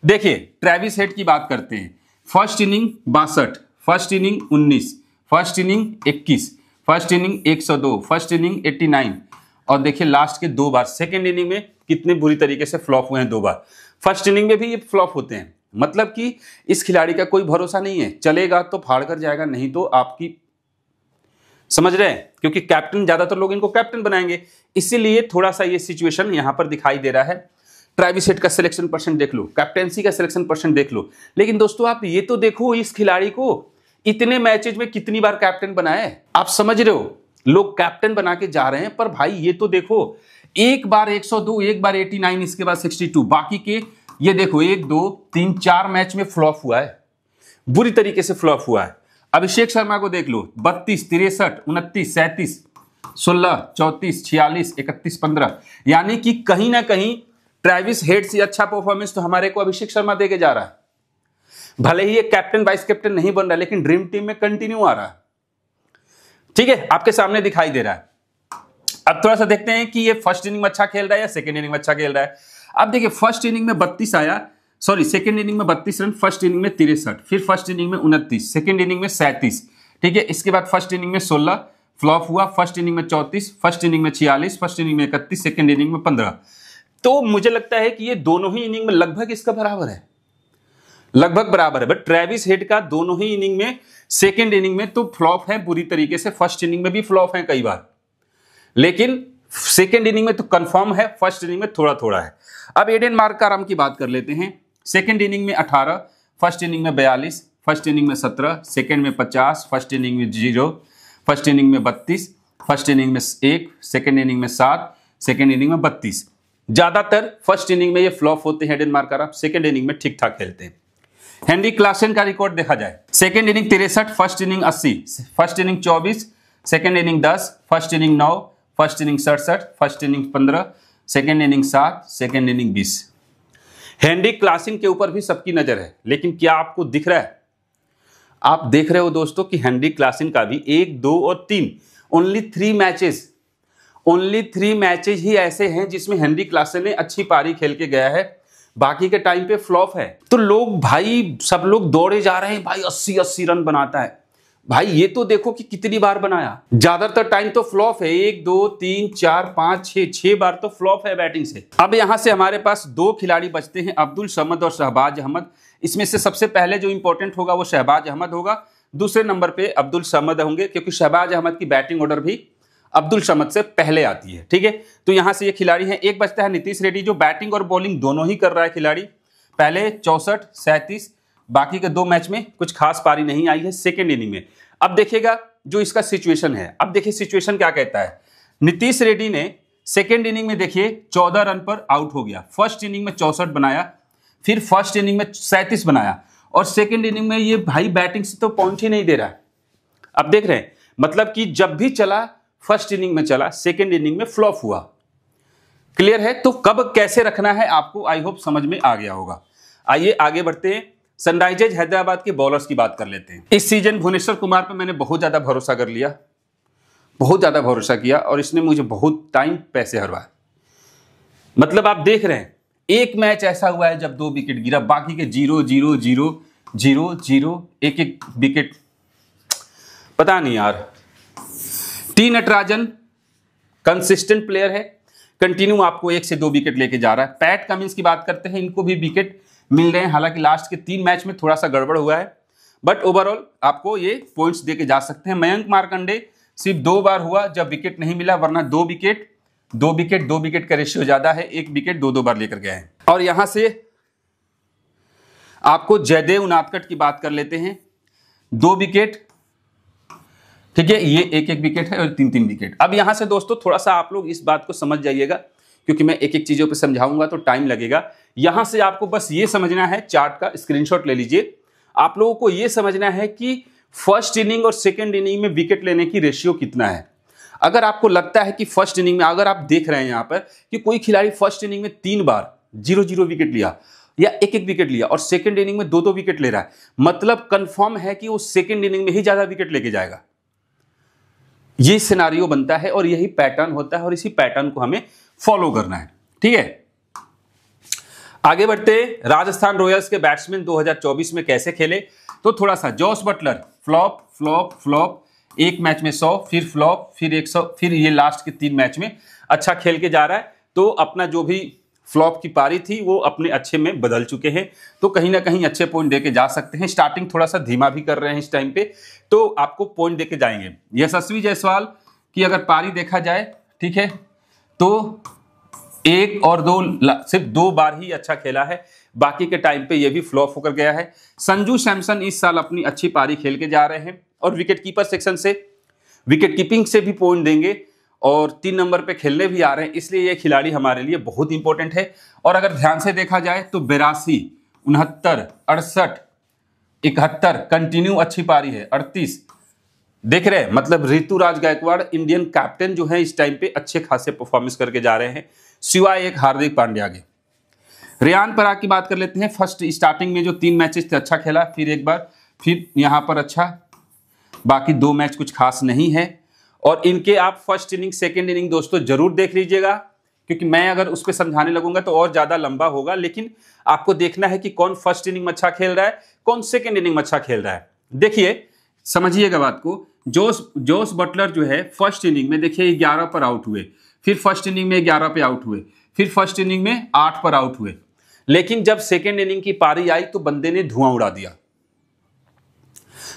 देखिए ट्रेविस हेड की बात करते हैं फर्स्ट इनिंग बासठ फर्स्ट इनिंग उन्नीस फर्स्ट इनिंग इक्कीस फर्स्ट इनिंग एक सौ दो फर्स्ट इनिंग 89 और देखिए लास्ट के दो बार सेकेंड इनिंग में कितने बुरी तरीके से फ्लॉप हुए हैं दो बार फर्स्ट इनिंग में भी ये फ्लॉप होते हैं मतलब कि इस खिलाड़ी का कोई भरोसा नहीं है चलेगा तो फाड़ कर जाएगा नहीं तो आपकी समझ रहे हैं क्योंकि कैप्टन ज़्यादातर लोग इनको कैप्टन बनाएंगे इसीलिए थोड़ा सा ये सिचुएशन यहां पर दिखाई दे रहा है ट्राइविस हेड का सिलेक्शन परसेंट देख लो कैप्टेंसी का सिलेक्शन परसेंट देख लो लेकिन दोस्तों आप ये तो देखो इस खिलाड़ी को इतने मैचेज में कितनी बार कैप्टन बनाए आप समझ रहे हो लोग कैप्टन बना के जा रहे हैं पर भाई ये तो देखो एक बार 102 एक बार 89 इसके बाद 62 बाकी के ये देखो एक दो तीन चार मैच में फ्लॉप हुआ है बुरी तरीके से फ्लॉप हुआ है अभिषेक शर्मा को देख लो बत्तीस तिरसठ उनतीस सैंतीस सोलह चौतीस छियालीस इकतीस पंद्रह यानी कि कहीं ना कहीं ट्रेविस हेड से अच्छा परफॉर्मेंस तो हमारे को अभिषेक शर्मा देके जा रहा है भले ही ये कैप्टन वाइस कैप्टन नहीं बन रहा लेकिन ड्रीम टीम में कंटिन्यू आ रहा है ठीक है आपके सामने दिखाई दे रहा है अब थोड़ा सा देखते हैं कि ये फर्स्ट इनिंग में अच्छा खेल रहा है या सेकंड इनिंग में अच्छा खेल रहा है अब देखिए फर्स्ट इनिंग में बत्तीस आया सॉरी सेकंड इनिंग में बत्तीस रन फर्स्ट इनिंग में तिरसठ फिर फर्स्ट इनिंग में उनतीस सेकेंड इनिंग में सैंतीस ठीक है इसके बाद फर्स्ट इनिंग में सोलह फ्लॉप हुआ फर्स्ट इनिंग में चौतीस फर्स्ट इनिंग में छियालीस फर्स्ट इनिंग में इकतीस सेकंड इनिंग में पंद्रह तो मुझे लगता है कि ये दोनों ही इनिंग में लगभग इसका बराबर है लगभग बराबर है बट ट्रेविस हेड का दोनों ही इनिंग में सेकेंड इनिंग में तो फ्लॉप है बुरी तरीके से फर्स्ट इनिंग में भी फ्लॉप है कई बार लेकिन सेकेंड इनिंग में तो कंफर्म है फर्स्ट इनिंग में थोड़ा थोड़ा है अब एडेन आराम की बात कर लेते हैं सेकेंड इनिंग में अठारह फर्स्ट इनिंग में बयालीस फर्स्ट इनिंग में सत्रह सेकेंड में पचास फर्स्ट इनिंग में जीरो फर्स्ट इनिंग में बत्तीस फर्स्ट इनिंग में एक सेकेंड इनिंग में सात सेकेंड इनिंग में बत्तीस ज़्यादातर फर्स्ट इनिंग में ये फ्लॉप होते हैं डेनमार्क सेकेंड इनिंग में ठीक ठाक खेलते हैं हेनरी क्लासन का रिकॉर्ड देखा जाए सेकेंड इनिंग तिरसठ फर्स्ट इनिंग अस्सी फर्स्ट इनिंग चौबीस सेकेंड इनिंग दस फर्स्ट इनिंग नौ फर्स्ट इनिंग सड़सठ फर्स्ट इनिंग पंद्रह सेकेंड इनिंग सात सेकेंड इनिंग बीस हेनरी क्लासिन के ऊपर भी सबकी नज़र है लेकिन क्या आपको दिख रहा है आप देख रहे हो दोस्तों कि हेनरी क्लासिन का भी एक दो और तीन only three matches only three matches ही ऐसे हैं जिसमें हेनरी क्लासन ने अच्छी पारी खेल के गया है बाकी के टाइम पे फ्लॉप है तो लोग भाई सब लोग दौड़े जा रहे हैं भाई अस्सी अस्सी रन बनाता है भाई ये तो देखो कि कितनी बार बनाया ज्यादातर टाइम तो फ्लॉप है एक दो तीन चार पांच छह छह बार तो फ्लॉप है बैटिंग से अब यहां से हमारे पास दो खिलाड़ी बचते हैं अब्दुल समद और शहबाज अहमद इसमें से सबसे पहले जो इंपॉर्टेंट होगा वो शहबाज अहमद होगा दूसरे नंबर पे अब्दुल समद होंगे क्योंकि शहबाज अहमद की बैटिंग ऑर्डर भी अब्दुल शमद से पहले आती है ठीक है तो यहां से ये खिलाड़ी हैं एक बचता है नीतीश रेड्डी जो बैटिंग और बॉलिंग दोनों ही कर रहा है खिलाड़ी पहले चौसठ सैंतीस बाकी के दो मैच में कुछ खास पारी नहीं आई है सेकेंड इनिंग में अब देखिएगा जो इसका सिचुएशन है अब देखिए सिचुएशन क्या कहता है नीतीश रेड्डी ने सेकेंड इनिंग में देखिए चौदह रन पर आउट हो गया फर्स्ट इनिंग में चौसठ बनाया फिर फर्स्ट इनिंग में सैंतीस बनाया और सेकेंड इनिंग में ये भाई बैटिंग से तो पॉइंट ही नहीं दे रहा है अब देख रहे हैं मतलब कि जब भी चला फर्स्ट इनिंग में चला सेकेंड इनिंग में फ्लॉप हुआ क्लियर है तो कब कैसे रखना है आपको आई होप समझ में आ गया होगा आइए आगे बढ़ते हैं सनराइजर्स हैदराबाद के बॉलर्स की बात कर लेते हैं इस सीजन भुवनेश्वर कुमार पर मैंने बहुत ज़्यादा भरोसा कर लिया बहुत ज़्यादा भरोसा किया और इसने मुझे बहुत टाइम पैसे हरवाए मतलब आप देख रहे हैं एक मैच ऐसा हुआ है जब दो विकेट गिरा बाकी के zero zero zero zero zero एक एक विकेट पता नहीं यार टी नटराजन कंसिस्टेंट प्लेयर है कंटिन्यू आपको एक से दो विकेट लेके जा रहा है पैट कमिंस की बात करते हैं इनको भी विकेट मिल रहे हैं हालांकि लास्ट के तीन मैच में थोड़ा सा गड़बड़ हुआ है बट ओवरऑल आपको ये पॉइंट्स देके जा सकते हैं मयंक मार्कंडे सिर्फ दो बार हुआ जब विकेट नहीं मिला वरना दो विकेट दो विकेट दो विकेट का रेशियो ज्यादा है एक विकेट दो दो बार लेकर गए हैं और यहां से आपको जयदेव नाथकट की बात कर लेते हैं दो विकेट ठीक है ये एक एक विकेट है और तीन तीन विकेट अब यहां से दोस्तों थोड़ा सा आप लोग इस बात को समझ जाइएगा क्योंकि मैं एक एक चीज़ों पर समझाऊंगा तो टाइम लगेगा यहां से आपको बस ये समझना है चार्ट का स्क्रीनशॉट ले लीजिए आप लोगों को ये समझना है कि फर्स्ट इनिंग और सेकेंड इनिंग में विकेट लेने की रेशियो कितना है अगर आपको लगता है कि फर्स्ट इनिंग में अगर आप देख रहे हैं यहां पर कि कोई खिलाड़ी फर्स्ट इनिंग में तीन बार जीरो जीरो विकेट लिया या एक एक विकेट लिया और सेकेंड इनिंग में दो दो विकेट ले रहा है मतलब कन्फर्म है कि वो सेकेंड इनिंग में ही ज़्यादा विकेट लेके जाएगा ये सिनारियो बनता है और यही पैटर्न होता है और इसी पैटर्न को हमें फॉलो करना है ठीक है आगे बढ़ते राजस्थान रॉयल्स के बैट्समैन 2024 में कैसे खेले तो थोड़ा सा Jos Buttler flop flop flop एक मैच में सौ फिर फ्लॉप फिर एक सौ फिर ये लास्ट के तीन मैच में अच्छा खेल के जा रहा है तो अपना जो भी फ्लॉप की पारी थी वो अपने अच्छे में बदल चुके हैं तो कहीं ना कहीं अच्छे पॉइंट देके जा सकते हैं स्टार्टिंग थोड़ा सा धीमा भी कर रहे हैं इस टाइम पे तो आपको पॉइंट देके जाएंगे यशस्वी जायसवाल की अगर पारी देखा जाए ठीक है तो एक और दो सिर्फ दो बार ही अच्छा खेला है बाकी के टाइम पे ये भी फ्लॉप होकर गया है संजू सैमसन इस साल अपनी अच्छी पारी खेल के जा रहे हैं और विकेट कीपर सेक्शन से विकेट कीपिंग से भी पॉइंट देंगे और तीन नंबर पे खेलने भी आ रहे हैं इसलिए ये खिलाड़ी हमारे लिए बहुत इंपॉर्टेंट है और अगर ध्यान से देखा जाए तो बेरासी उनहत्तर अड़सठ इकहत्तर कंटिन्यू अच्छी पारी है अड़तीस देख रहे हैं मतलब ऋतुराज गायकवाड़ इंडियन कैप्टन जो है इस टाइम पे अच्छे खासे परफॉर्मेंस करके जा रहे हैं सिवाय एक हार्दिक पांड्या के रेयान परा की बात कर लेते हैं फर्स्ट स्टार्टिंग में जो तीन मैचेस थे अच्छा खेला फिर एक बार फिर यहाँ पर अच्छा बाकी दो मैच कुछ खास नहीं है और इनके आप फर्स्ट इनिंग सेकेंड इनिंग दोस्तों जरूर देख लीजिएगा क्योंकि मैं अगर उस पर समझाने लगूंगा तो और ज़्यादा लंबा होगा लेकिन आपको देखना है कि कौन फर्स्ट इनिंग में अच्छा खेल रहा है कौन सेकेंड इनिंग में अच्छा खेल रहा है देखिए समझिएगा बात को जोस जोस बटलर जो है फर्स्ट इनिंग में देखिए ग्यारह पर आउट हुए फिर फर्स्ट इनिंग में ग्यारह पे आउट हुए फिर फर्स्ट इनिंग में आठ पर आउट हुए लेकिन जब सेकेंड इनिंग की पारी आई तो बंदे ने धुआं उड़ा दिया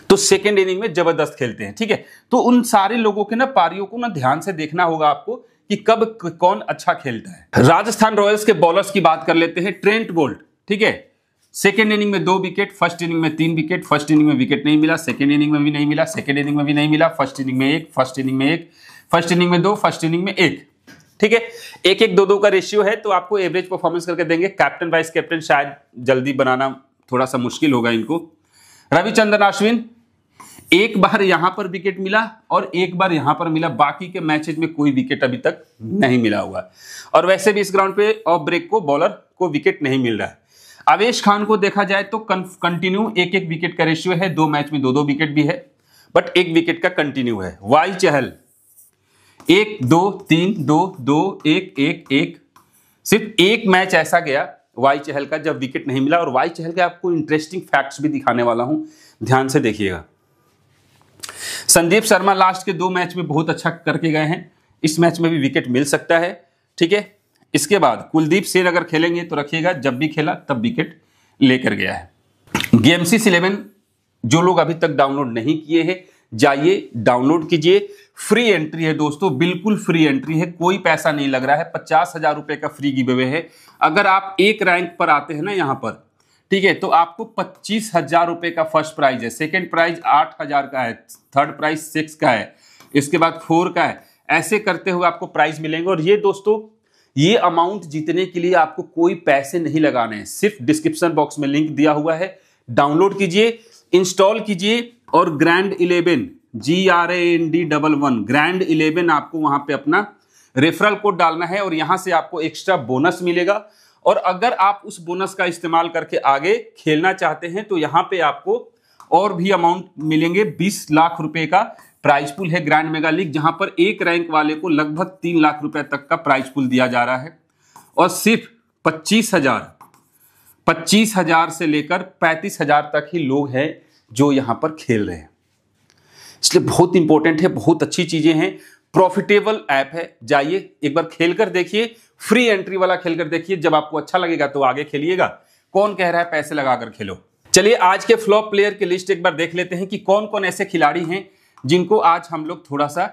तो सेकेंड इनिंग में जबरदस्त खेलते हैं ठीक है तो उन सारे लोगों के ना पारियों को ना ध्यान से देखना होगा आपको कि कब कौन अच्छा खेलता है राजस्थान रॉयल्स के बॉलर्स की बात कर लेते हैं ट्रेंट बोल्ट ठीक है सेकेंड इनिंग में दो विकेट फर्स्ट इनिंग में तीन विकेट फर्स्ट इनिंग में विकेट नहीं मिला सेकेंड इनिंग में भी नहीं मिला सेकेंड इनिंग में भी नहीं मिला फर्स्ट इनिंग में एक फर्स्ट इनिंग में एक फर्स्ट इनिंग में दो फर्स्ट इनिंग में एक ठीक है एक एक दो दो का रेशियो है तो आपको एवरेज परफॉर्मेंस करके देंगे कैप्टन वाइस कैप्टन शायद जल्दी बनाना थोड़ा सा मुश्किल होगा इनको रविचंद्रन अश्विन एक बार यहां पर विकेट मिला और एक बार यहां पर मिला बाकी के मैचेज में कोई विकेट अभी तक नहीं मिला हुआ और वैसे भी इस ग्राउंड पे ऑफ ब्रेक को बॉलर को विकेट नहीं मिल रहा है आवेश खान को देखा जाए तो कंटिन्यू एक एक विकेट का रेशियो है दो मैच में दो दो विकेट भी है बट एक विकेट का कंटिन्यू है वाई चहल एक दो तीन दो दो एक एक एक सिर्फ एक मैच ऐसा गया वाई चहल का जब विकेट नहीं मिला और वाई चहल के आपको इंटरेस्टिंग फैक्ट्स भी दिखाने वाला हूं ध्यान से देखिएगा संदीप शर्मा लास्ट के दो मैच में बहुत अच्छा करके गए हैं इस मैच में भी विकेट मिल सकता है ठीक है इसके बाद कुलदीप सेन अगर खेलेंगे तो रखिएगा जब भी खेला तब विकेट लेकर गया है गेमसिस इलेवन जो लोग अभी तक डाउनलोड नहीं किए हैं जाइए डाउनलोड कीजिए फ्री एंट्री है दोस्तों बिल्कुल फ्री एंट्री है कोई पैसा नहीं लग रहा है पचास हजार रुपए का फ्री गिवे है अगर आप एक रैंक पर आते हैं ना यहाँ पर ठीक है तो आपको पच्चीस हजार रुपए का फर्स्ट प्राइज है सेकेंड प्राइज आठ हजार का है थर्ड प्राइज सिक्स का है इसके बाद फोर का है ऐसे करते हुए आपको प्राइज मिलेंगे और ये दोस्तों ये अमाउंट जीतने के लिए आपको कोई पैसे नहीं लगाने हैं सिर्फ डिस्क्रिप्शन बॉक्स में लिंक दिया हुआ है डाउनलोड कीजिए इंस्टॉल कीजिए और Grand Eleven G R A N D double one Grand Eleven आपको वहां पे अपना रेफरल कोड डालना है और यहां से आपको एक्स्ट्रा बोनस मिलेगा और अगर आप उस बोनस का इस्तेमाल करके आगे खेलना चाहते हैं तो यहाँ पे आपको और भी अमाउंट मिलेंगे बीस लाख रुपए का प्राइज पुल है ग्रैंड मेगा लीग जहां पर एक रैंक वाले को लगभग तीन लाख रुपए तक का प्राइज पुल दिया जा रहा है और सिर्फ पच्चीस हजार पच्चीस हजार से लेकर पैंतीस हजार तक ही लोग हैं जो यहां पर खेल रहे हैं इसलिए बहुत इंपॉर्टेंट है बहुत अच्छी चीज़ें हैं प्रॉफिटेबल ऐप है जाइए एक बार खेल कर देखिए फ्री एंट्री वाला खेल कर देखिए जब आपको अच्छा लगेगा तो आगे खेलिएगा कौन कह रहा है पैसे लगाकर खेलो चलिए आज के फ्लॉप प्लेयर की लिस्ट एक बार देख लेते हैं कि कौन कौन ऐसे खिलाड़ी हैं जिनको आज हम लोग थोड़ा सा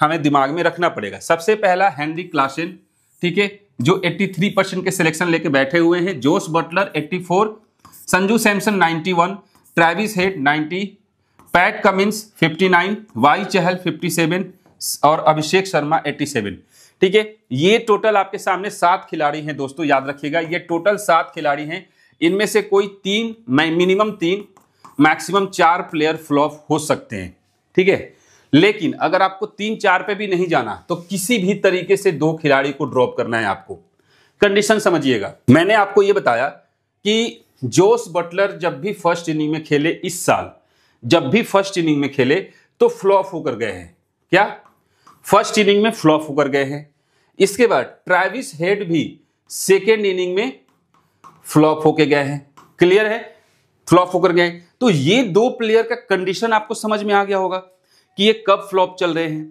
हमें दिमाग में रखना पड़ेगा सबसे पहला हेनरी क्लासेन ठीक है जो 83 परसेंट के सिलेक्शन लेके बैठे हुए हैं Jos Buttler 84 Sanju Samson 91 Travis Head 90 Pat Cummins 59 Y Chahal 57 और अभिषेक शर्मा 87 ठीक है ये टोटल आपके सामने सात खिलाड़ी हैं दोस्तों याद रखिएगा ये टोटल सात खिलाड़ी हैं इनमें से कोई तीन मिनिमम तीन मैक्सिमम चार प्लेयर फ्लॉप हो सकते हैं ठीक है लेकिन अगर आपको तीन चार पे भी नहीं जाना तो किसी भी तरीके से दो खिलाड़ी को ड्रॉप करना है आपको कंडीशन समझिएगा मैंने आपको ये बताया कि जोस बटलर जब भी फर्स्ट इनिंग में खेले इस साल जब भी फर्स्ट इनिंग में खेले तो फ्लॉप होकर गए हैं क्या फर्स्ट इनिंग में फ्लॉप होकर गए हैं इसके बाद ट्रेविस हेड भी सेकेंड इनिंग में फ्लॉप होके गए हैं क्लियर है फ्लॉप होकर गए तो ये दो प्लेयर का कंडीशन आपको समझ में आ गया होगा कि ये कब फ्लॉप चल रहे हैं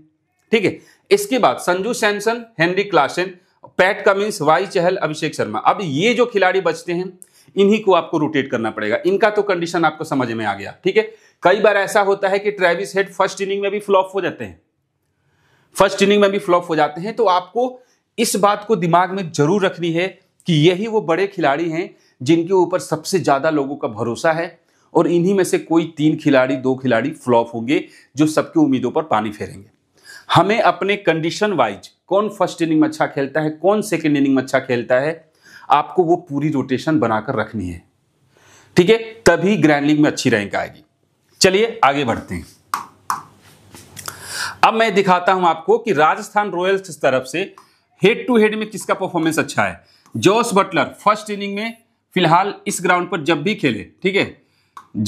ठीक है इसके बाद Sanju Samson Henry Klaasen Pat Cummins Y Chahal Abhishek Sharma अब ये जो खिलाड़ी बचते हैं इन्हीं को आपको रोटेट करना पड़ेगा इनका तो कंडीशन आपको समझ में आ गया ठीक है कई बार ऐसा होता है कि ट्रेविस हेड फर्स्ट इनिंग में भी फ्लॉप हो जाते हैं फर्स्ट इनिंग में भी फ्लॉप हो जाते हैं तो आपको इस बात को दिमाग में जरूर रखनी है कि यही वो बड़े खिलाड़ी हैं जिनके ऊपर सबसे ज़्यादा लोगों का भरोसा है और इन्हीं में से कोई तीन खिलाड़ी दो खिलाड़ी फ्लॉप होंगे जो सबके उम्मीदों पर पानी फेरेंगे हमें अपने कंडीशन वाइज कौन फर्स्ट इनिंग में अच्छा खेलता है कौन सेकेंड इनिंग में अच्छा खेलता है आपको वो पूरी रोटेशन बनाकर रखनी है ठीक है तभी ग्रैंडलिंग में अच्छी रैंक आएगी चलिए आगे बढ़ते हैं अब मैं दिखाता हूं आपको कि राजस्थान रॉयल्स तरफ से हेड टू हेड में किसका परफॉर्मेंस अच्छा है जोस बटलर फर्स्ट इनिंग में फिलहाल इस ग्राउंड पर जब भी खेले ठीक है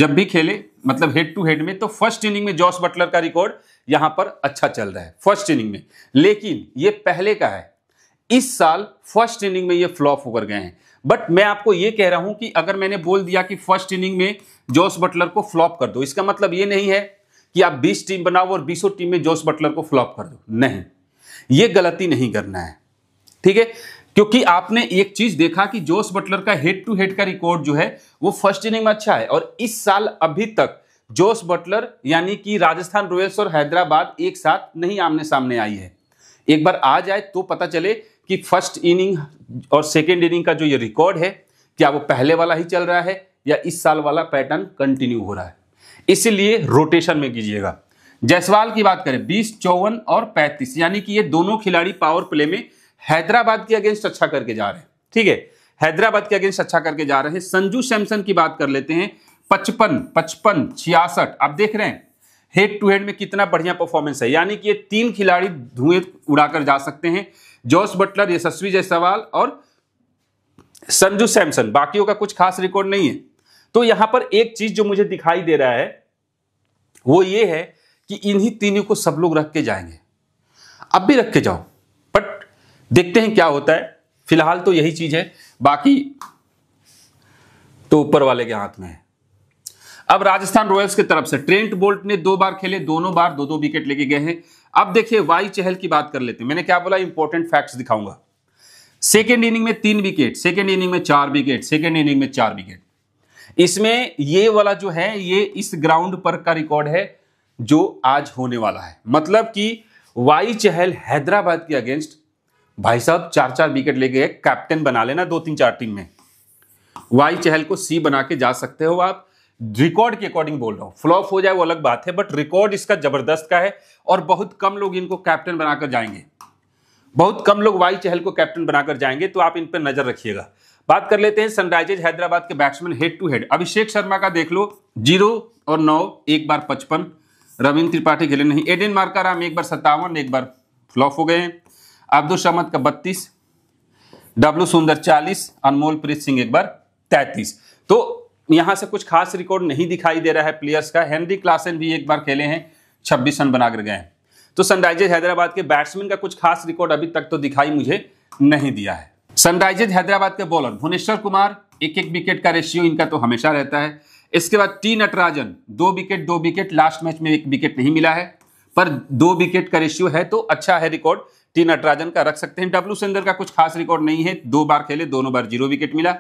जब भी खेले मतलब हेड टू हेड में तो फर्स्ट इनिंग में जॉस बटलर का रिकॉर्ड यहां पर अच्छा चल रहा है फर्स्ट इनिंग में लेकिन ये पहले का है इस साल फर्स्ट इनिंग में ये फ्लॉप होकर गए हैं बट मैं आपको ये कह रहा हूं कि अगर मैंने बोल दिया कि फर्स्ट इनिंग में जोश बटलर को फ्लॉप कर दो इसका मतलब ये नहीं है कि आप 20 टीम बनाओ और 20 टीम में जॉस बटलर को फ्लॉप कर दो नहीं ये गलती नहीं करना है ठीक है क्योंकि आपने एक चीज देखा कि जोस बटलर का हेड टू हेड का रिकॉर्ड जो है वो फर्स्ट इनिंग में अच्छा है और इस साल अभी तक जोस बटलर यानी कि राजस्थान रॉयल्स और हैदराबाद एक साथ नहीं आमने सामने आई है एक बार आ जाए तो पता चले कि फर्स्ट इनिंग और सेकेंड इनिंग का जो ये रिकॉर्ड है क्या वो पहले वाला ही चल रहा है या इस साल वाला पैटर्न कंटिन्यू हो रहा है इसलिए रोटेशन में कीजिएगा जयसवाल की बात करें बीस चौवन और पैंतीस यानी कि ये दोनों खिलाड़ी पावर प्ले में हैदराबाद के अगेंस्ट अच्छा करके जा रहे हैं ठीक है हैदराबाद के अगेंस्ट अच्छा करके जा रहे हैं संजू सैमसन की बात कर लेते हैं पचपन पचपन छियासठ आप देख रहे हैं हेड टू हेड में कितना बढ़िया परफॉर्मेंस है यानी कि ये तीन खिलाड़ी धुएं उड़ाकर जा सकते हैं जॉस बटलर यशस्वी जायसवाल और संजू सैमसन बाकियों का कुछ खास रिकॉर्ड नहीं है तो यहां पर एक चीज जो मुझे दिखाई दे रहा है वो ये है कि इन्हीं तीनों को सब लोग रख के जाएंगे अब भी रख के जाओ बट देखते हैं क्या होता है फिलहाल तो यही चीज है बाकी तो ऊपर वाले के हाथ में है अब राजस्थान रॉयल्स की तरफ से ट्रेंट बोल्ट ने दो बार खेले दोनों बार दो दो विकेट लेके गए हैं अब देखिए वाई चहल की बात कर लेते हैं मैंने क्या बोला इंपॉर्टेंट फैक्ट्स दिखाऊंगा सेकेंड इनिंग में तीन विकेट सेकेंड इनिंग में चार विकेट सेकेंड इनिंग में चार विकेट इसमें ये वाला जो है ये इस ग्राउंड पर का रिकॉर्ड है जो आज होने वाला है मतलब कि वाई चहल हैदराबाद के अगेंस्ट भाई साहब चार चार विकेट ले गए कैप्टन बना लेना दो तीन चार टीम में वाई चहल को सी बना के जा सकते हो आप रिकॉर्ड के अकॉर्डिंग बोल रहा हूं फ्लॉप हो जाए वो अलग बात है बट रिकॉर्ड इसका जबरदस्त का है और बहुत कम लोग इनको कैप्टन बनाकर जाएंगे बहुत कम लोग वाई चहल को कैप्टन बनाकर जाएंगे तो आप इन पर नजर रखिएगा बात कर लेते हैं सनराइजर्स हैदराबाद के batsman head to head Abhishek Sharma का देख लो जीरो और नौ एक बार पचपन रविंद्र त्रिपाठी खेले नहीं एडेन राम एक बार सत्तावन एक बार फ्लॉप हो गए हैं अब्दुल शमद का बत्तीस डब्लू सुंदर चालीस अनमोल प्रीत सिंह एक बार तैतीस तो यहां से कुछ खास रिकॉर्ड नहीं दिखाई दे रहा है प्लेयर्स का हेनरी क्लासन भी एक बार खेले हैं छब्बीस रन बनाकर गए हैं तो सनराइजर्स हैदराबाद के बैट्समैन का कुछ खास रिकॉर्ड अभी तक तो दिखाई मुझे नहीं दिया है सनराइजर्स हैदराबाद के बॉलर भुवनेश्वर कुमार एक एक विकेट का रेशियो इनका तो हमेशा रहता है इसके बाद टी नटराजन दो विकेट दो विकेट लास्ट मैच में एक विकेट नहीं मिला है पर दो विकेट का रेशियो है तो अच्छा है रिकॉर्ड टी नटराजन का रख सकते हैं डब्ल्यू सेंदर का कुछ खास रिकॉर्ड नहीं है दो बार खेले दोनों बार जीरो विकेट मिला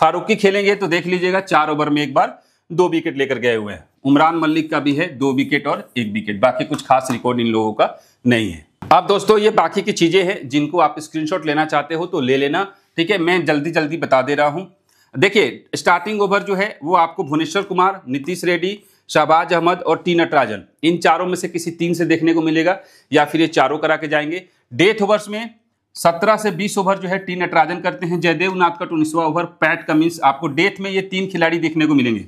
फारूकी खेलेंगे तो देख लीजिएगा चार ओवर में एक बार दो विकेट लेकर गए हुए हैं उमरान मलिक का भी है दो विकेट और एक विकेट बाकी कुछ खास रिकॉर्ड इन लोगों का नहीं है अब दोस्तों ये बाकी की चीज़ें हैं जिनको आप स्क्रीनशॉट लेना चाहते हो तो ले लेना ठीक है मैं जल्दी जल्दी बता दे रहा हूं देखिए स्टार्टिंग ओवर जो है वो आपको भुवनेश्वर कुमार नीतीश रेड्डी शहबाज अहमद और टी नटराजन इन चारों में से किसी तीन से देखने को मिलेगा या फिर ये चारों करा के जाएंगे डेथ ओवर्स में सत्रह से बीस ओवर जो है टी नटराजन करते हैं जयदेव नाथकट उन्नीसवा ओवर पैट कमिंस आपको डेथ में ये तीन खिलाड़ी देखने को मिलेंगे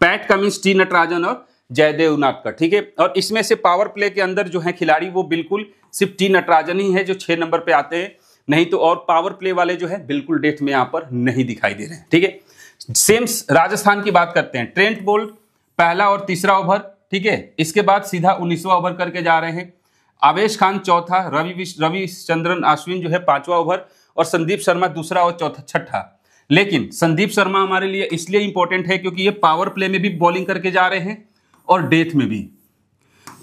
पैट कमिंस टी नटराजन और जयदेव का ठीक है और इसमें से पावर प्ले के अंदर जो है खिलाड़ी वो बिल्कुल सिर्फ टी नटराजन ही है जो छः नंबर पे आते हैं नहीं तो और पावर प्ले वाले जो है बिल्कुल डेथ में यहाँ पर नहीं दिखाई दे रहे हैं ठीक है सेम राजस्थान की बात करते हैं ट्रेंट बोल्ट पहला और तीसरा ओवर ठीक है इसके बाद सीधा उन्नीसवा ओवर करके जा रहे हैं आवेश खान चौथा रवि रविचंद्रन अश्विन जो है पांचवा ओवर और संदीप शर्मा दूसरा और चौथा छठा लेकिन संदीप शर्मा हमारे लिए इसलिए इंपॉर्टेंट है क्योंकि ये पावर प्ले में भी बॉलिंग करके जा रहे हैं और डेथ में भी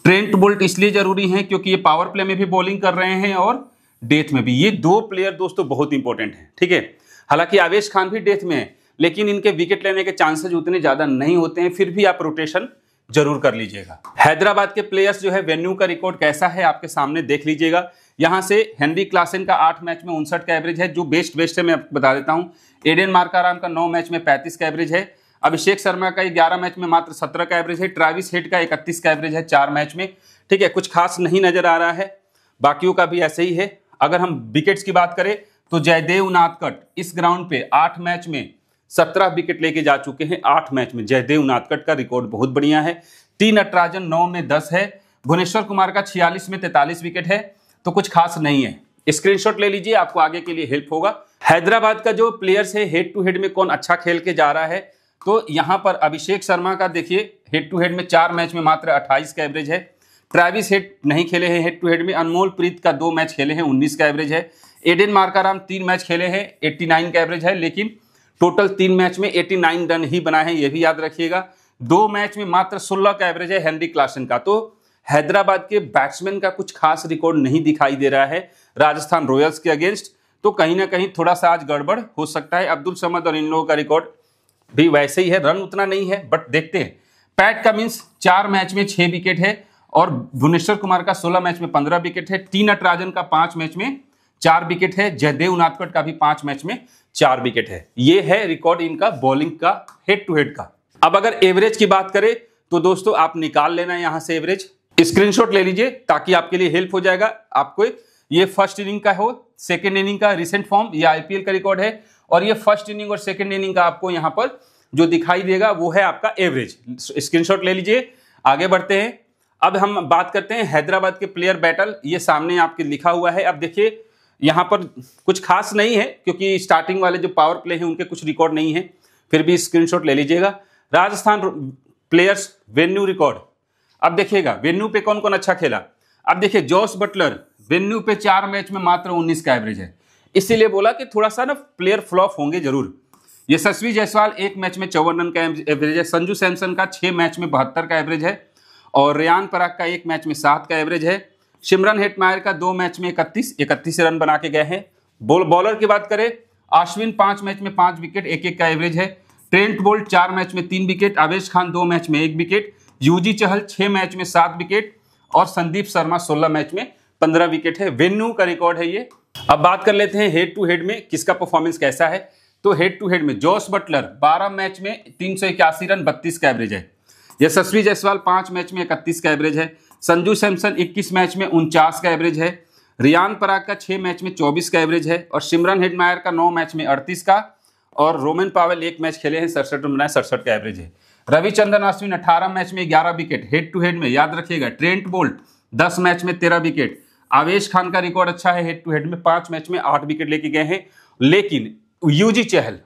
ट्रेंट बोल्ट इसलिए जरूरी है क्योंकि ये पावर प्ले में भी बॉलिंग कर रहे हैं और डेथ में भी ये दो प्लेयर दोस्तों बहुत इंपॉर्टेंट है ठीक है हालांकि आवेश खान भी डेथ में है लेकिन इनके विकेट लेने के चांसेज उतने ज्यादा नहीं होते हैं फिर भी आप रोटेशन जरूर कर लीजिएगा हैदराबाद के प्लेयर्स जो है वेन्यू का रिकॉर्ड कैसा है आपके सामने देख लीजिएगा यहां से हेनरी क्लासेन का आठ मैच में उनसठ का एवरेज है जो बेस्ट बेस्ट है मैं आपको बता देता हूं एडियन मार्काराम का नौ मैच में पैंतीस का एवरेज है अभिषेक शर्मा का ग्यारह मैच में मात्र सत्रह का एवरेज है ट्राविस हेड का इकतीस का एवरेज है चार मैच में ठीक है कुछ खास नहीं नजर आ रहा है बाकियों का भी ऐसे ही है अगर हम विकेट्स की बात करें तो जयदेव नाथकट इस ग्राउंड पे आठ मैच में सत्रह विकेट लेके जा चुके हैं आठ मैच में जयदेव नाथकट का रिकॉर्ड बहुत बढ़िया है तीन नटराजन नौ में दस है भुवनेश्वर कुमार का छियालीस में तैतालीस विकेट है तो कुछ खास नहीं है स्क्रीनशॉट ले लीजिए आपको आगे के लिए हेल्प होगा हैदराबाद का जो प्लेयर्स है हेड टू हेड में कौन अच्छा खेल के जा रहा है तो यहाँ पर अभिषेक शर्मा का देखिए हेड टू हेड में चार मैच में मात्र अट्ठाईस का एवरेज है ट्रैविस हेड नहीं खेले हैं हेड टू हेड में अनमोल प्रीत का दो मैच खेले हैं उन्नीस का एवरेज है एडेन मार्काराम तीन मैच खेले हैं एट्टी नाइन का एवरेज है लेकिन टोटल तीन मैच में एट्टी नाइन रन ही बनाए हैं ये भी याद रखिएगा दो मैच में मात्र सोलह का एवरेज है हेनरी क्लासन का तो हैदराबाद के बैट्समैन का कुछ खास रिकॉर्ड नहीं दिखाई दे रहा है राजस्थान रॉयल्स के अगेंस्ट तो कहीं ना कहीं थोड़ा सा आज गड़बड़ हो सकता है अब्दुल समद और इन लोगों का रिकॉर्ड भी वैसे ही है रन उतना नहीं है बट देखते हैं पैट मीन्स चार मैच में छह विकेट है और भुवनेश्वर कुमार का सोलह मैच में पंद्रह विकेट है टी नटराजन का पांच मैच में चार विकेट है जयदेव नाथकट का भी पांच मैच में चार विकेट है ये है रिकॉर्ड इनका बॉलिंग का हेड टू हेड का अब अगर एवरेज की बात करें तो दोस्तों आप निकाल लेना यहां से एवरेज स्क्रीनशॉट ले लीजिए ताकि आपके लिए हेल्प हो जाएगा आपको ये फर्स्ट इनिंग का हो सेकेंड इनिंग का रिसेंट फॉर्म या आईपीएल का रिकॉर्ड है और ये फर्स्ट इनिंग और सेकेंड इनिंग का आपको यहां पर जो दिखाई देगा वो है आपका एवरेज स्क्रीनशॉट ले लीजिए आगे बढ़ते हैं अब हम बात करते हैं हैदराबाद के प्लेयर बैटल ये सामने आपके लिखा हुआ है अब देखिए यहाँ पर कुछ खास नहीं है क्योंकि स्टार्टिंग वाले जो पावर प्ले हैं उनके कुछ रिकॉर्ड नहीं है फिर भी स्क्रीनशॉट ले लीजिएगा राजस्थान प्लेयर्स वेन्यू रिकॉर्ड अब देखिएगा वेन्यू पे कौन कौन अच्छा खेला अब देखिए जॉस बटलर वेन्यू पे चार मैच में मात्र उन्नीस का एवरेज है इसीलिए बोला कि थोड़ा सा ना प्लेयर फ्लॉप होंगे जरूर ये सस्वी जायसवाल एक मैच में चौवन रन का एवरेज है संजू सैमसन का छह मैच में बहत्तर का एवरेज है और रियान पराग का एक मैच में सात का एवरेज है सिमरन हेटमायर का दो मैच में इकतीस इकतीस रन बना के गए हैं बॉल बॉलर की बात करें आश्विन पांच मैच में पांच विकेट एक एक का एवरेज है ट्रेंट बोल्ट चार मैच में तीन विकेट आवेश खान दो मैच में एक विकेट यूजी चहल छह मैच में सात विकेट और संदीप शर्मा सोलह मैच में पंद्रह विकेट है वेन्यू का रिकॉर्ड है ये अब बात कर लेते हैं हेड टू हेड में किसका परफॉर्मेंस कैसा है तो हेड टू हेड में जॉस बटलर 12 मैच में तीन रन 32 का एवरेज है यशस्वी जायसवाल पांच मैच में इकतीस का एवरेज है संजू सैमसन 21 मैच में उनचास का एवरेज है रियान पराग का छह मैच में 24 का एवरेज है और सिमरन हेडमायर का नौ मैच में 38 का और रोमन पावेल एक मैच खेले हैं सड़सठ रन बनाए सड़सठ का एवरेज है रविचंद्रन अश्विन अठारह मैच में ग्यारह विकेट हेड टू हेड में याद रखिएगा ट्रेंट बोल्ट दस मैच में तेरह विकेट आवेश खान का रिकॉर्ड अच्छा है हेड टू हेड में पांच मैच में आठ विकेट लेके गए हैं लेकिन यूजी चहल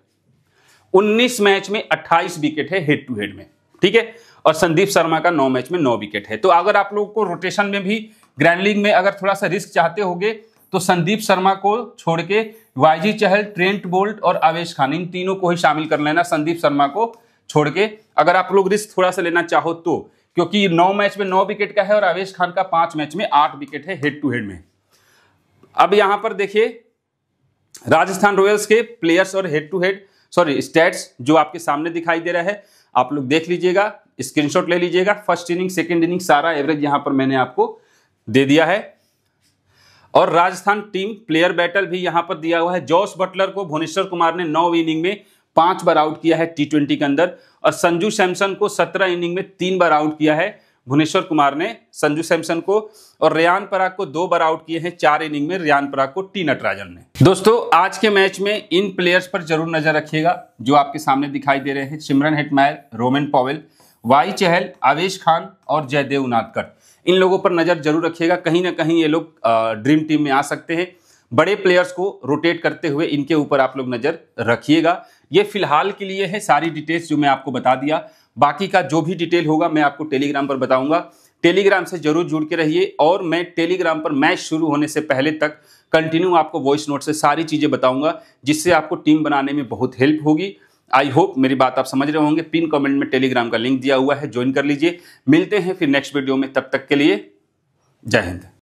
19 मैच में 28 विकेट है हेड टू हेड में ठीक है और संदीप शर्मा का 9 मैच में 9 विकेट है तो अगर आप लोगों को रोटेशन में भी ग्रैंड लीग में अगर थोड़ा सा रिस्क चाहते हो तो संदीप शर्मा को छोड़ के वाईजी चहल ट्रेंट बोल्ट और आवेश खान इन तीनों को ही शामिल कर लेना संदीप शर्मा को छोड़ के अगर आप लोग रिस्क थोड़ा सा लेना चाहो तो क्योंकि नौ मैच में नौ विकेट का है और आवेश खान का पांच मैच में आठ विकेट है हेड टू हेड में अब यहां पर देखिए राजस्थान रॉयल्स के प्लेयर्स और head to head sorry stats जो आपके सामने दिखाई दे रहा है आप लोग देख लीजिएगा स्क्रीनशॉट ले लीजिएगा फर्स्ट इनिंग सेकेंड इनिंग सारा एवरेज यहां पर मैंने आपको दे दिया है और राजस्थान टीम प्लेयर बैटल भी यहां पर दिया हुआ है जॉस बटलर को भुवनेश्वर कुमार ने नौ इनिंग में पांच बार आउट किया है टी ट्वेंटी के अंदर और संजू सैमसन को सत्रह इनिंग में तीन बार आउट किया है भुवनेश्वर कुमार ने संजू सैमसन को और रेयान पराग को दो बार आउट किए हैं चार इनिंग में रियान पराग को टी नटराजन ने दोस्तों आज के मैच में इन प्लेयर्स पर जरूर नजर रखिएगा जो आपके सामने दिखाई दे रहे हैं Shimron Hetmyer Rovman Powell Y Chahal Avesh Khan और जयदेव नाथकट इन लोगों पर नज़र जरूर रखिएगा कहीं ना कहीं ये लोग ड्रीम टीम में आ सकते हैं बड़े प्लेयर्स को रोटेट करते हुए इनके ऊपर आप लोग नज़र रखिएगा ये फिलहाल के लिए है सारी डिटेल्स जो मैं आपको बता दिया बाकी का जो भी डिटेल होगा मैं आपको टेलीग्राम पर बताऊंगा टेलीग्राम से जरूर जुड़ के रहिए और मैं टेलीग्राम पर मैच शुरू होने से पहले तक कंटिन्यू आपको वॉइस नोट से सारी चीज़ें बताऊंगा जिससे आपको टीम बनाने में बहुत हेल्प होगी आई होप मेरी बात आप समझ रहे होंगे पिन कमेंट में टेलीग्राम का लिंक दिया हुआ है ज्वाइन कर लीजिए मिलते हैं फिर नेक्स्ट वीडियो में तब तक के लिए जय हिंद